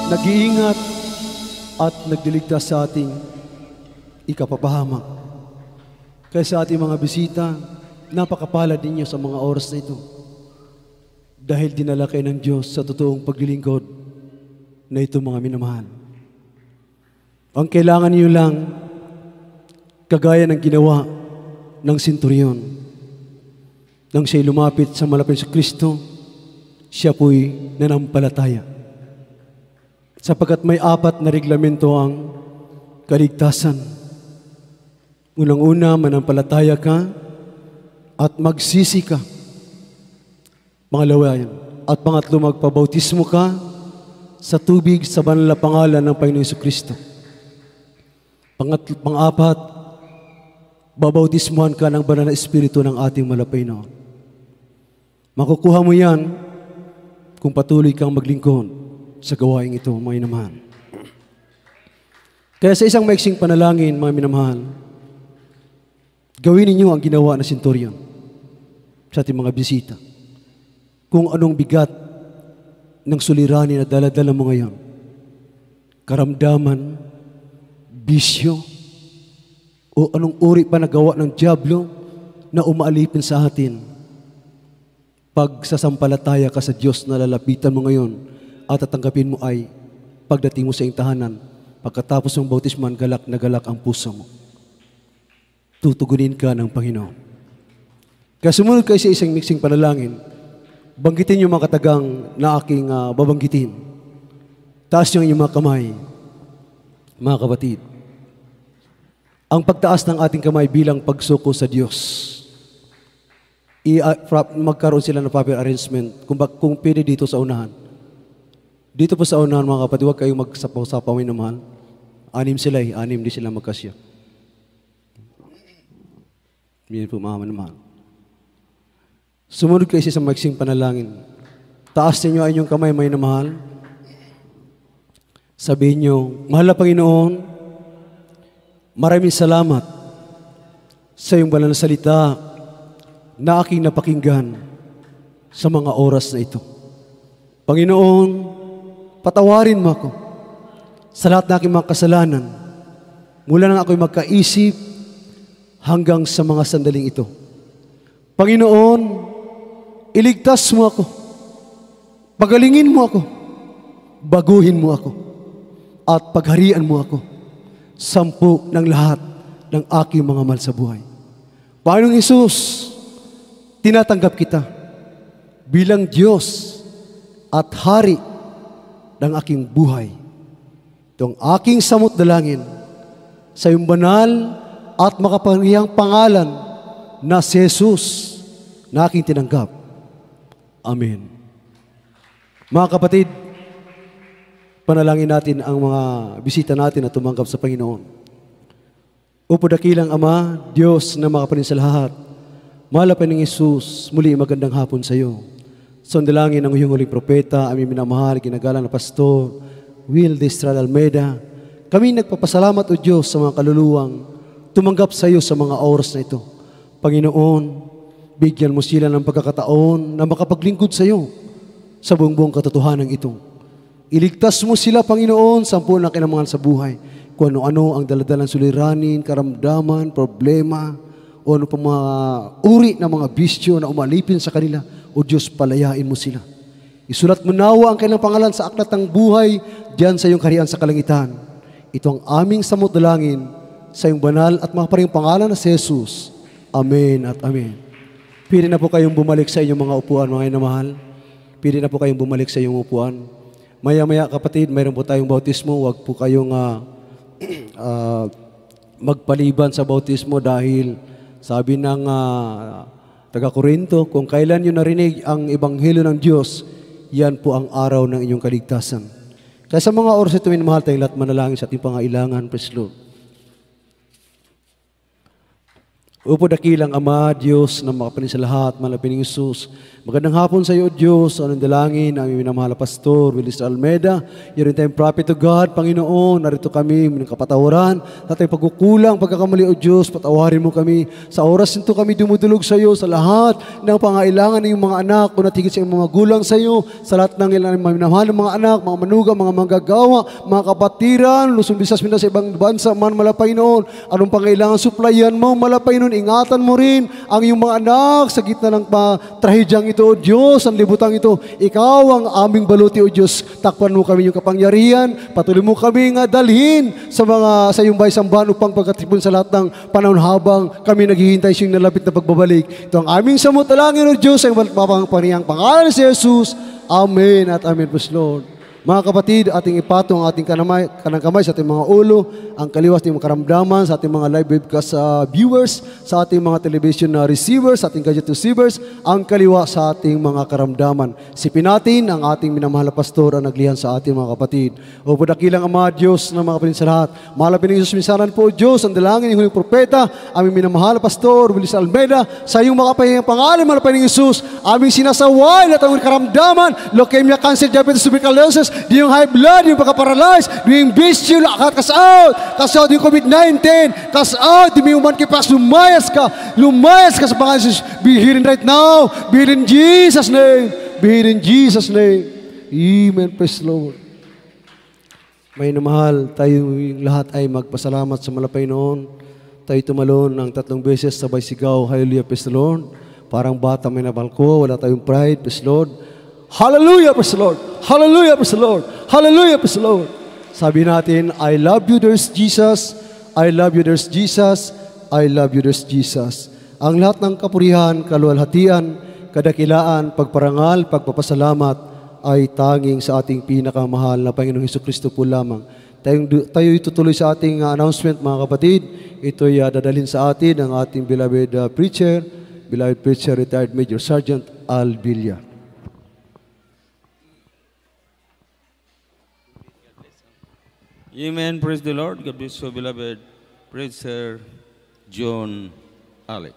Nag-iingat at nagdiligtas sa ating ikapapahamak. Kaya sa ating mga bisita, napakapalad ninyo sa mga oras na ito. Dahil dinala kayo ng Diyos sa totoong paglilingkod na ito mga minamahal. Ang kailangan niyo lang, kagaya ng ginawa ng senturyon, nang siya lumapit sa malapit sa Kristo, siya po'y nanampalataya. Sapagkat may apat na reglamento ang kaligtasan. Unang-una, manampalataya ka at magsisi ka. Pangalawa yan. At pangatlo, magpabautismo ka sa tubig sa banal na pangalan ng Panginoon Kristo. Pangatlo, pang-apat, babautismuhan ka ng banal na espiritu ng ating malapay noon. Makukuha mo yan kung patuloy kang maglingkod sa gawaing ito, mga inamahal. Kaya sa isang maiksing panalangin, mga minamahal, gawin ninyo ang ginawa na sinturyon sa ating mga bisita. Kung anong bigat ng suliranin na daladala mo ngayon, karamdaman, bisyo, o anong uri pa gawa ng Diablo na umaalipin sa atin pagsasampalataya ka sa Diyos na lalapitan mo ngayon at tatanggapin mo ay pagdating mo sa iyong tahanan, pagkatapos ng bautisman, galak na galak ang puso mo. Tutugunin ka ng Panginoon. Kaya sumunod kayo sa isang mixing panalangin, banggitin yung mga katagang na aking uh, babanggitin. Taas niyo yung inyong mga kamay, mga kapatid. Ang pagtaas ng ating kamay bilang pagsuko sa Diyos i ah, magkaroon sila ng proper arrangement kung, bak, kung pwede dito sa unahan. Dito po sa unahan mga kapatid, huwag kayong magsapaw-sapawin naman. Anim sila eh, anim din sila magkasya. Yan po mga naman. Sumunod kayo sa magsing panalangin. Taas ninyo ang inyong kamay, may namahal. Sabihin nyo, Mahal na Panginoon, maraming salamat sa iyong banal na salita na aking napakinggan sa mga oras na ito. Panginoon, patawarin mo ako sa lahat na aking mga kasalanan mula nang ako'y magkaisip hanggang sa mga sandaling ito. Panginoon, iligtas mo ako. Pagalingin mo ako. Baguhin mo ako. At pagharian mo ako. Sampu ng lahat ng aking mga malsabuhay. Panginoong Isus, tinatanggap kita bilang Diyos at Hari ng aking buhay. Ito aking samot dalangin sa iyong banal at makapangyang pangalan na si Jesus na aking tinanggap. Amen. Mga kapatid, panalangin natin ang mga bisita natin na tumanggap sa Panginoon. Upo dakilang Ama, Diyos na mga sa lahat Mahal pa ng Isus, muli magandang hapon sa iyo. Sandalangin ang iyong huling propeta, aming minamahal, ginagalang na pastor, Will Destral Almeida. Kami nagpapasalamat o Diyos sa mga kaluluwang tumanggap sa iyo sa mga oras na ito. Panginoon, bigyan mo sila ng pagkakataon na makapaglingkod sa iyo sa buong-buong katotohanan ito. Iligtas mo sila, Panginoon, sa puno ng kinamangan sa buhay. Kung ano-ano ang daladalang suliranin, karamdaman, problema, problema, o ano pa mga uri ng mga bisyo na umalipin sa kanila, O Diyos, palayain mo sila. Isulat mo nawa ang kanilang pangalan sa aklat ng buhay diyan sa iyong kaharian sa kalangitan. Ito ang aming samudalangin sa iyong banal at makaparing pangalan na si Jesus. Amen at Amen. Pwede na po kayong bumalik sa inyong mga upuan, mga inamahal. Pwede na po kayong bumalik sa inyong upuan. Maya-maya, kapatid, mayroon po tayong bautismo. Huwag po kayong uh, uh, magpaliban sa bautismo dahil sabi ng uh, ah, taga-Korinto, kung kailan nyo narinig ang Ebanghelyo ng Diyos, yan po ang araw ng inyong kaligtasan. Kaya sa mga oras ito, minamahal tayong lahat manalangin sa ating pangailangan, Praise Lord. Upo dakilang Ama, Diyos na makapanin sa lahat, malapining Isus. Magandang hapon sa iyo, Diyos. Anong dalangin ang iyong minamahal pastor, Willis Almeda. You're in time prophet to God, Panginoon. Narito kami ng kapatawaran. Sa tayong pagkukulang, pagkakamali, O Diyos, patawarin mo kami. Sa oras nito kami dumudulog sa iyo, sa lahat ng pangailangan ng iyong mga anak, o natigit sa iyong mga gulang sa iyo, sa lahat ng ilang minamahal ng mga anak, mga manuga, mga manggagawa, mga kapatiran, Luzon, Bisas, Minas, sa ibang bansa, man, mala, noon, Anong pangailangan, supplyan mo, mala, Panginoon, ingatan mo rin ang iyong mga anak sa gitna ng trahedyang ito, O Diyos, ang libutang ito. Ikaw ang aming baluti, O Diyos. Takpan mo kami yung kapangyarihan, patuloy mo kami nga dalhin sa mga sa iyong baysambahan upang pagkatipon sa lahat ng panahon habang kami naghihintay sa iyong nalapit na pagbabalik. Ito ang aming samot na O Diyos, ang mapangpangyang pangalan si Jesus. Amen at Amen, Praise Lord. Mga kapatid, ating ipatong ang ating kanamay, kanang kamay sa ating mga ulo, ang kaliwas ng karamdaman sa ating mga live webcast uh, ah, viewers, sa ating mga television na ah, receivers, sa ating gadget receivers, ang kaliwa sa ating mga karamdaman. Si natin ang ating minamahal na pastor ang naglihan sa ating mga kapatid. O dakilang Ama Diyos ng mga kapatid sa lahat. Malapin ng Isus minsanan po Diyos, ang dalangin ng huling propeta, aming minamahal na pastor, Willis Almeida, sa iyong makapahing pangalan, malapin ng Isus, aming sinasaway na tawag karamdaman, leukemia, cancer, diabetes, tuberculosis, do yung high blood, yung pagka paralyze do yung bestial, cast out, cast out yung COVID-19, cast out, di may uman kipas, lumayas ka, lumayas ka sa pangalan Jesus, be healing right now, be healing Jesus' name, be healing Jesus' name. Amen, praise the Lord. May namahal, tayong lahat ay magpasalamat sa malapay noon. Tayo tumalon ng tatlong beses sabay sigaw, Hallelujah, Praise the Lord. Parang bata may nabal ko, wala tayong pride, Praise the Lord. Hallelujah, praise the Lord. Hallelujah, praise the Lord. Hallelujah, praise the Lord. Sabi natin, I love you, there's Jesus. I love you, there's Jesus. I love you, there's Jesus. Ang lahat ng kapurihan, kaluwalhatian, kadakilaan, pagparangal, pagpapasalamat ay tanging sa ating pinakamahal na Panginoong Heso Kristo po lamang. Tayong, tayo itutuloy sa ating ah, announcement mga kapatid. Ito'y uh, dadalhin sa atin ng ating beloved uh, preacher, beloved preacher, retired Major Sergeant Al Villa. Amen. Praise the Lord. God bless you, beloved. Praise Sir John Alec.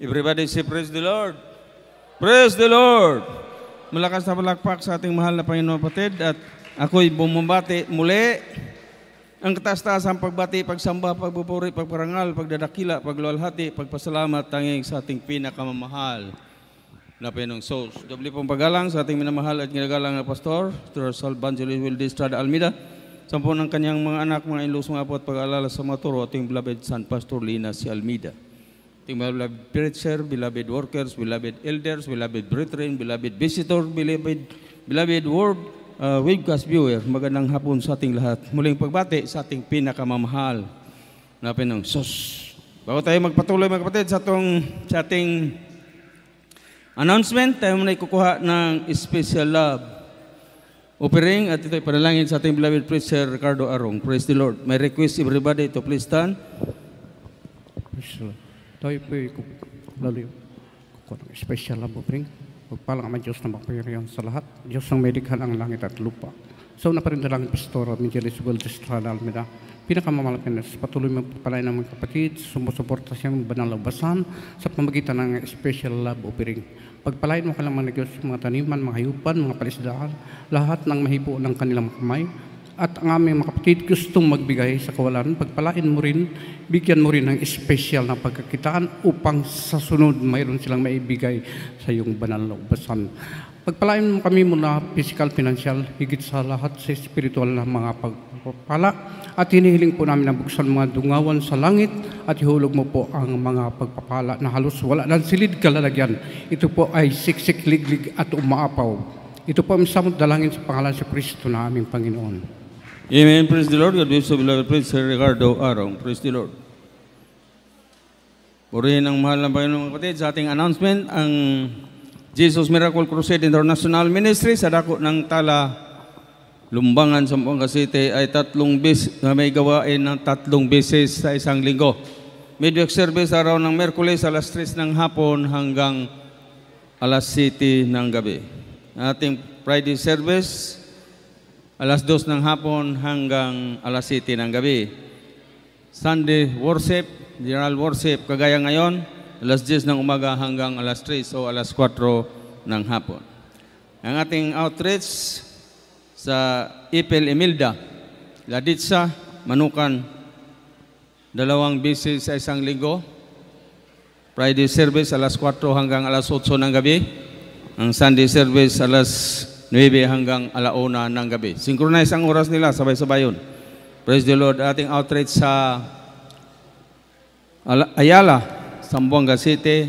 Everybody say praise the Lord. Praise the Lord. Malakas na palakpak sa ating mahal na Panginoon patid at ako'y bumabati muli. Ang kataas-taas ang pagbati, pagsamba, pagpupuri, pagparangal, pagdadakila, pagluwalhati, pagpasalamat tanging sa ating pinakamamahal na Pinoong Souls. Doble pong pagalang sa ating minamahal at ginagalang na pastor, Sir Salvangelis Wildestrada Almida. Almida Sampo ng kanyang mga anak, mga inlos, mga apo at pag-aalala sa mga turo, ating beloved San Pastor Lina si Almida. Ating beloved preacher, beloved workers, beloved elders, beloved brethren, beloved visitor, beloved, beloved world, uh, webcast viewer, magandang hapon sa ating lahat. Muling pagbati sa ating pinakamamahal na Pinong Sos. Bago tayo magpatuloy mga kapatid sa, tong, sa ating announcement, tayo muna ikukuha ng special love Offering at ito'y panalangin sa ating beloved priest, Sir Ricardo Arong. Praise the Lord. May request everybody to please stand. Praise the Lord. Tayo po ay lalo yung special love offering. Pagpalang ang Diyos na makapangyarihan sa lahat. Diyos ang medikhan ang langit at lupa. So una pa rin dalangin, Pastor at Miguel Isabel de Estrada Almeda, na sa patuloy mong magpapalay ng mga kapatid, sumusuporta siyang banalabasan sa pamagitan ng special love offering. Pagpalain mo kanilang mga negosyo, mga taniman, mga hayupan, mga palisdahan, lahat ng mahipo ng kanilang kamay. At ang aming mga kapatid gustong magbigay sa kawalan, pagpalain mo rin, bigyan mo rin ng espesyal na pagkakitaan upang sa sunod mayroon silang maibigay sa iyong banal na ubasan. Pagpalain mo kami mula physical, financial, higit sa lahat sa spiritual na mga pagpapala at hinihiling po namin na buksan mga dungawan sa langit at ihulog mo po ang mga pagpapala na halos wala ng silid kalalagyan. Ito po ay siksik, liglig at umaapaw. Ito po ang samot dalangin sa pangalan sa Kristo na aming Panginoon. Amen. Praise the Lord. God bless you, beloved. Praise Sir Ricardo Arong. Praise the Lord. Purihin ang mahal ng Panginoon kapatid sa ating announcement. Ang Jesus Miracle Crusade International Ministry sa dako ng tala Lumbangan sa City ay tatlong bis na may gawain ng tatlong beses sa isang linggo. Midweek service araw ng Merkules alas 3 ng hapon hanggang alas 7 ng gabi. Ating Friday service alas 2 ng hapon hanggang alas 7 ng gabi. Sunday worship, general worship kagaya ngayon alas 10 ng umaga hanggang alas 3 o so alas 4 ng hapon. Ang ating outreach sa Ipel Emilda, Laditsa, Manukan, dalawang bisis sa isang linggo, Friday service alas 4 hanggang alas 8 ng gabi, ang Sunday service alas 9 hanggang alauna ng gabi. Synchronize ang oras nila, sabay-sabay yun. Praise the Lord, ating outreach sa Ayala, Sambuanga City,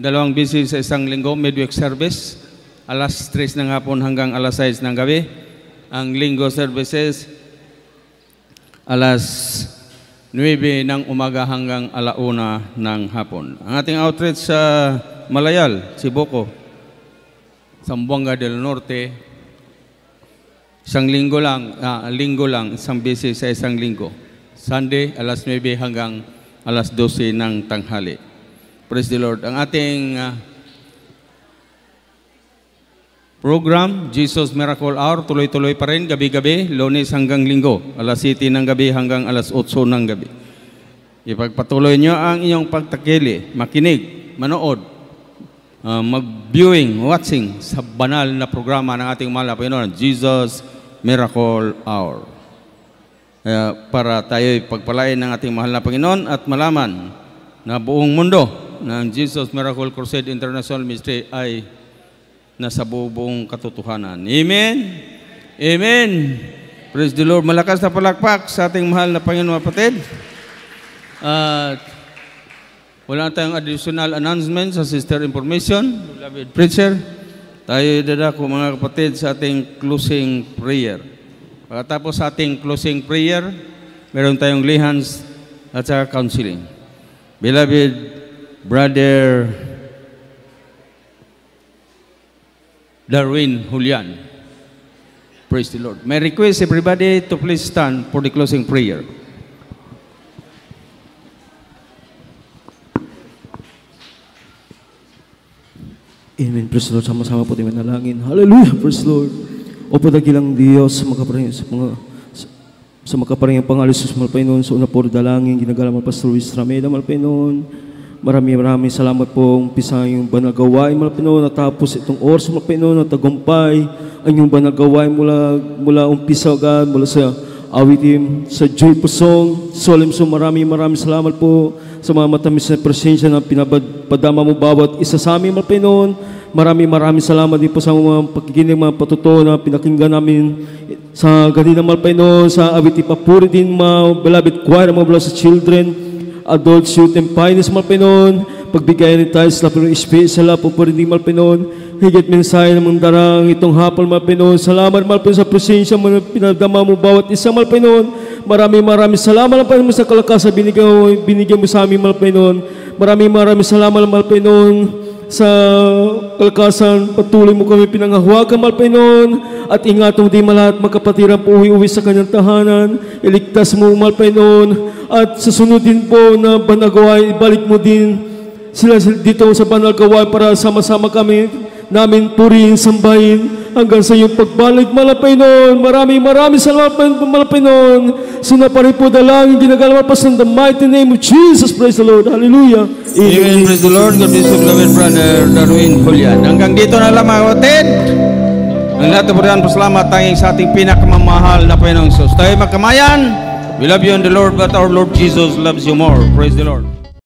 dalawang busy sa isang linggo, midweek service, alas 3 ng hapon hanggang alas 6 ng gabi. Ang linggo services, alas 9 ng umaga hanggang alauna ng hapon. Ang ating outreach sa Malayal, Cebuco, Sambuanga del Norte, Isang linggo lang, ah, linggo lang, isang busy sa isang linggo. Sunday, alas 9 hanggang alas 12 ng tanghali. Praise the Lord. Ang ating uh, program, Jesus Miracle Hour, tuloy-tuloy pa rin, gabi-gabi, lunes hanggang linggo, alas 7 ng gabi hanggang alas 8 ng gabi. Ipagpatuloy nyo ang inyong pagtakili, makinig, manood, uh, mag-viewing, watching sa banal na programa ng ating mahal na Panginoon, Jesus Miracle Hour. Eh, para tayo'y pagpalain ng ating mahal na Panginoon at malaman na buong mundo ng Jesus Miracle Crusade International Ministry ay nasa buong katotohanan. Amen? Amen! Praise the Lord. Malakas na palakpak sa ating mahal na Panginoon kapatid. At uh, wala tayong additional announcement sa sister information. Beloved preacher, tayo dadako mga kapatid sa ating closing prayer. Pagkatapos sa ating closing prayer, meron tayong lihans at saka counseling. Beloved Brother Darwin Julian, praise the Lord. May request everybody to please stand for the closing prayer. Amen. Praise the Lord. Sama-sama po tayo manalangin. Hallelujah. Praise the Lord. O padagilang Diyos, makaparin sa mga sa makaparing pangalusos malpainon sa una por dalangin ginagalang ginagalaman Pastor Luis Rameda malpainon Marami maraming salamat po pong pisayong banagawain mga Pinoon natapos itong oras mga Pinoon tagumpay ang yung banagawain mula, mula umpisa agad mula sa awitin sa joyful song solemn song marami maraming salamat po sa mga matamis na presensya na pinapadama mo bawat isa sa amin mga Pinoon Maraming maraming salamat din po sa mga pagkikinig, mga patutuo na pinakinggan namin sa Ganina Malpaino, sa Awit Ipapuri din, mga Beloved Choir, mga Beloved Children, Adult Youth and Pines Malpinon, pagbigayan ni tayo sa Lapinong Espiritu sa Lapupuri din Malpinon, higit mensahe ng mandarang itong hapon Malpinon. Salamat Malpinon sa presensya mo na pinadama mo bawat isa Malpinon. Maraming maraming salamat Malpinon sa kalakasan binigay, binigyan mo sa amin Malpinon. Maraming maraming salamat Malpinon sa kalakasan. Patuloy mo kami pinangahuwagan, Malpainon, at ingatong di malahat magkapatiran po uwi-uwi sa kanyang tahanan. Iligtas mo, Malpainon, at sa sunod din po na banagawain, ibalik mo din sila dito sa banal gawain para sama-sama kami namin purihin, sambahin, hanggang sa iyong pagbalik, noon. Maraming maraming salamat, Malapaynon. Sinaparipod na lang, ginagalawapas ng the mighty name of Jesus. Praise the Lord. Hallelujah. Amen. Amen. Praise the Lord. God bless you, beloved brother uh, Darwin Julian. Hanggang dito na lang, mga kapatid. Ang lahat ng purihan, pasalamat tanging sa ating pinakamamahal na Panginoong Sos. Tayo magkamayan. We love you in the Lord, but our Lord Jesus loves you more. Praise the Lord.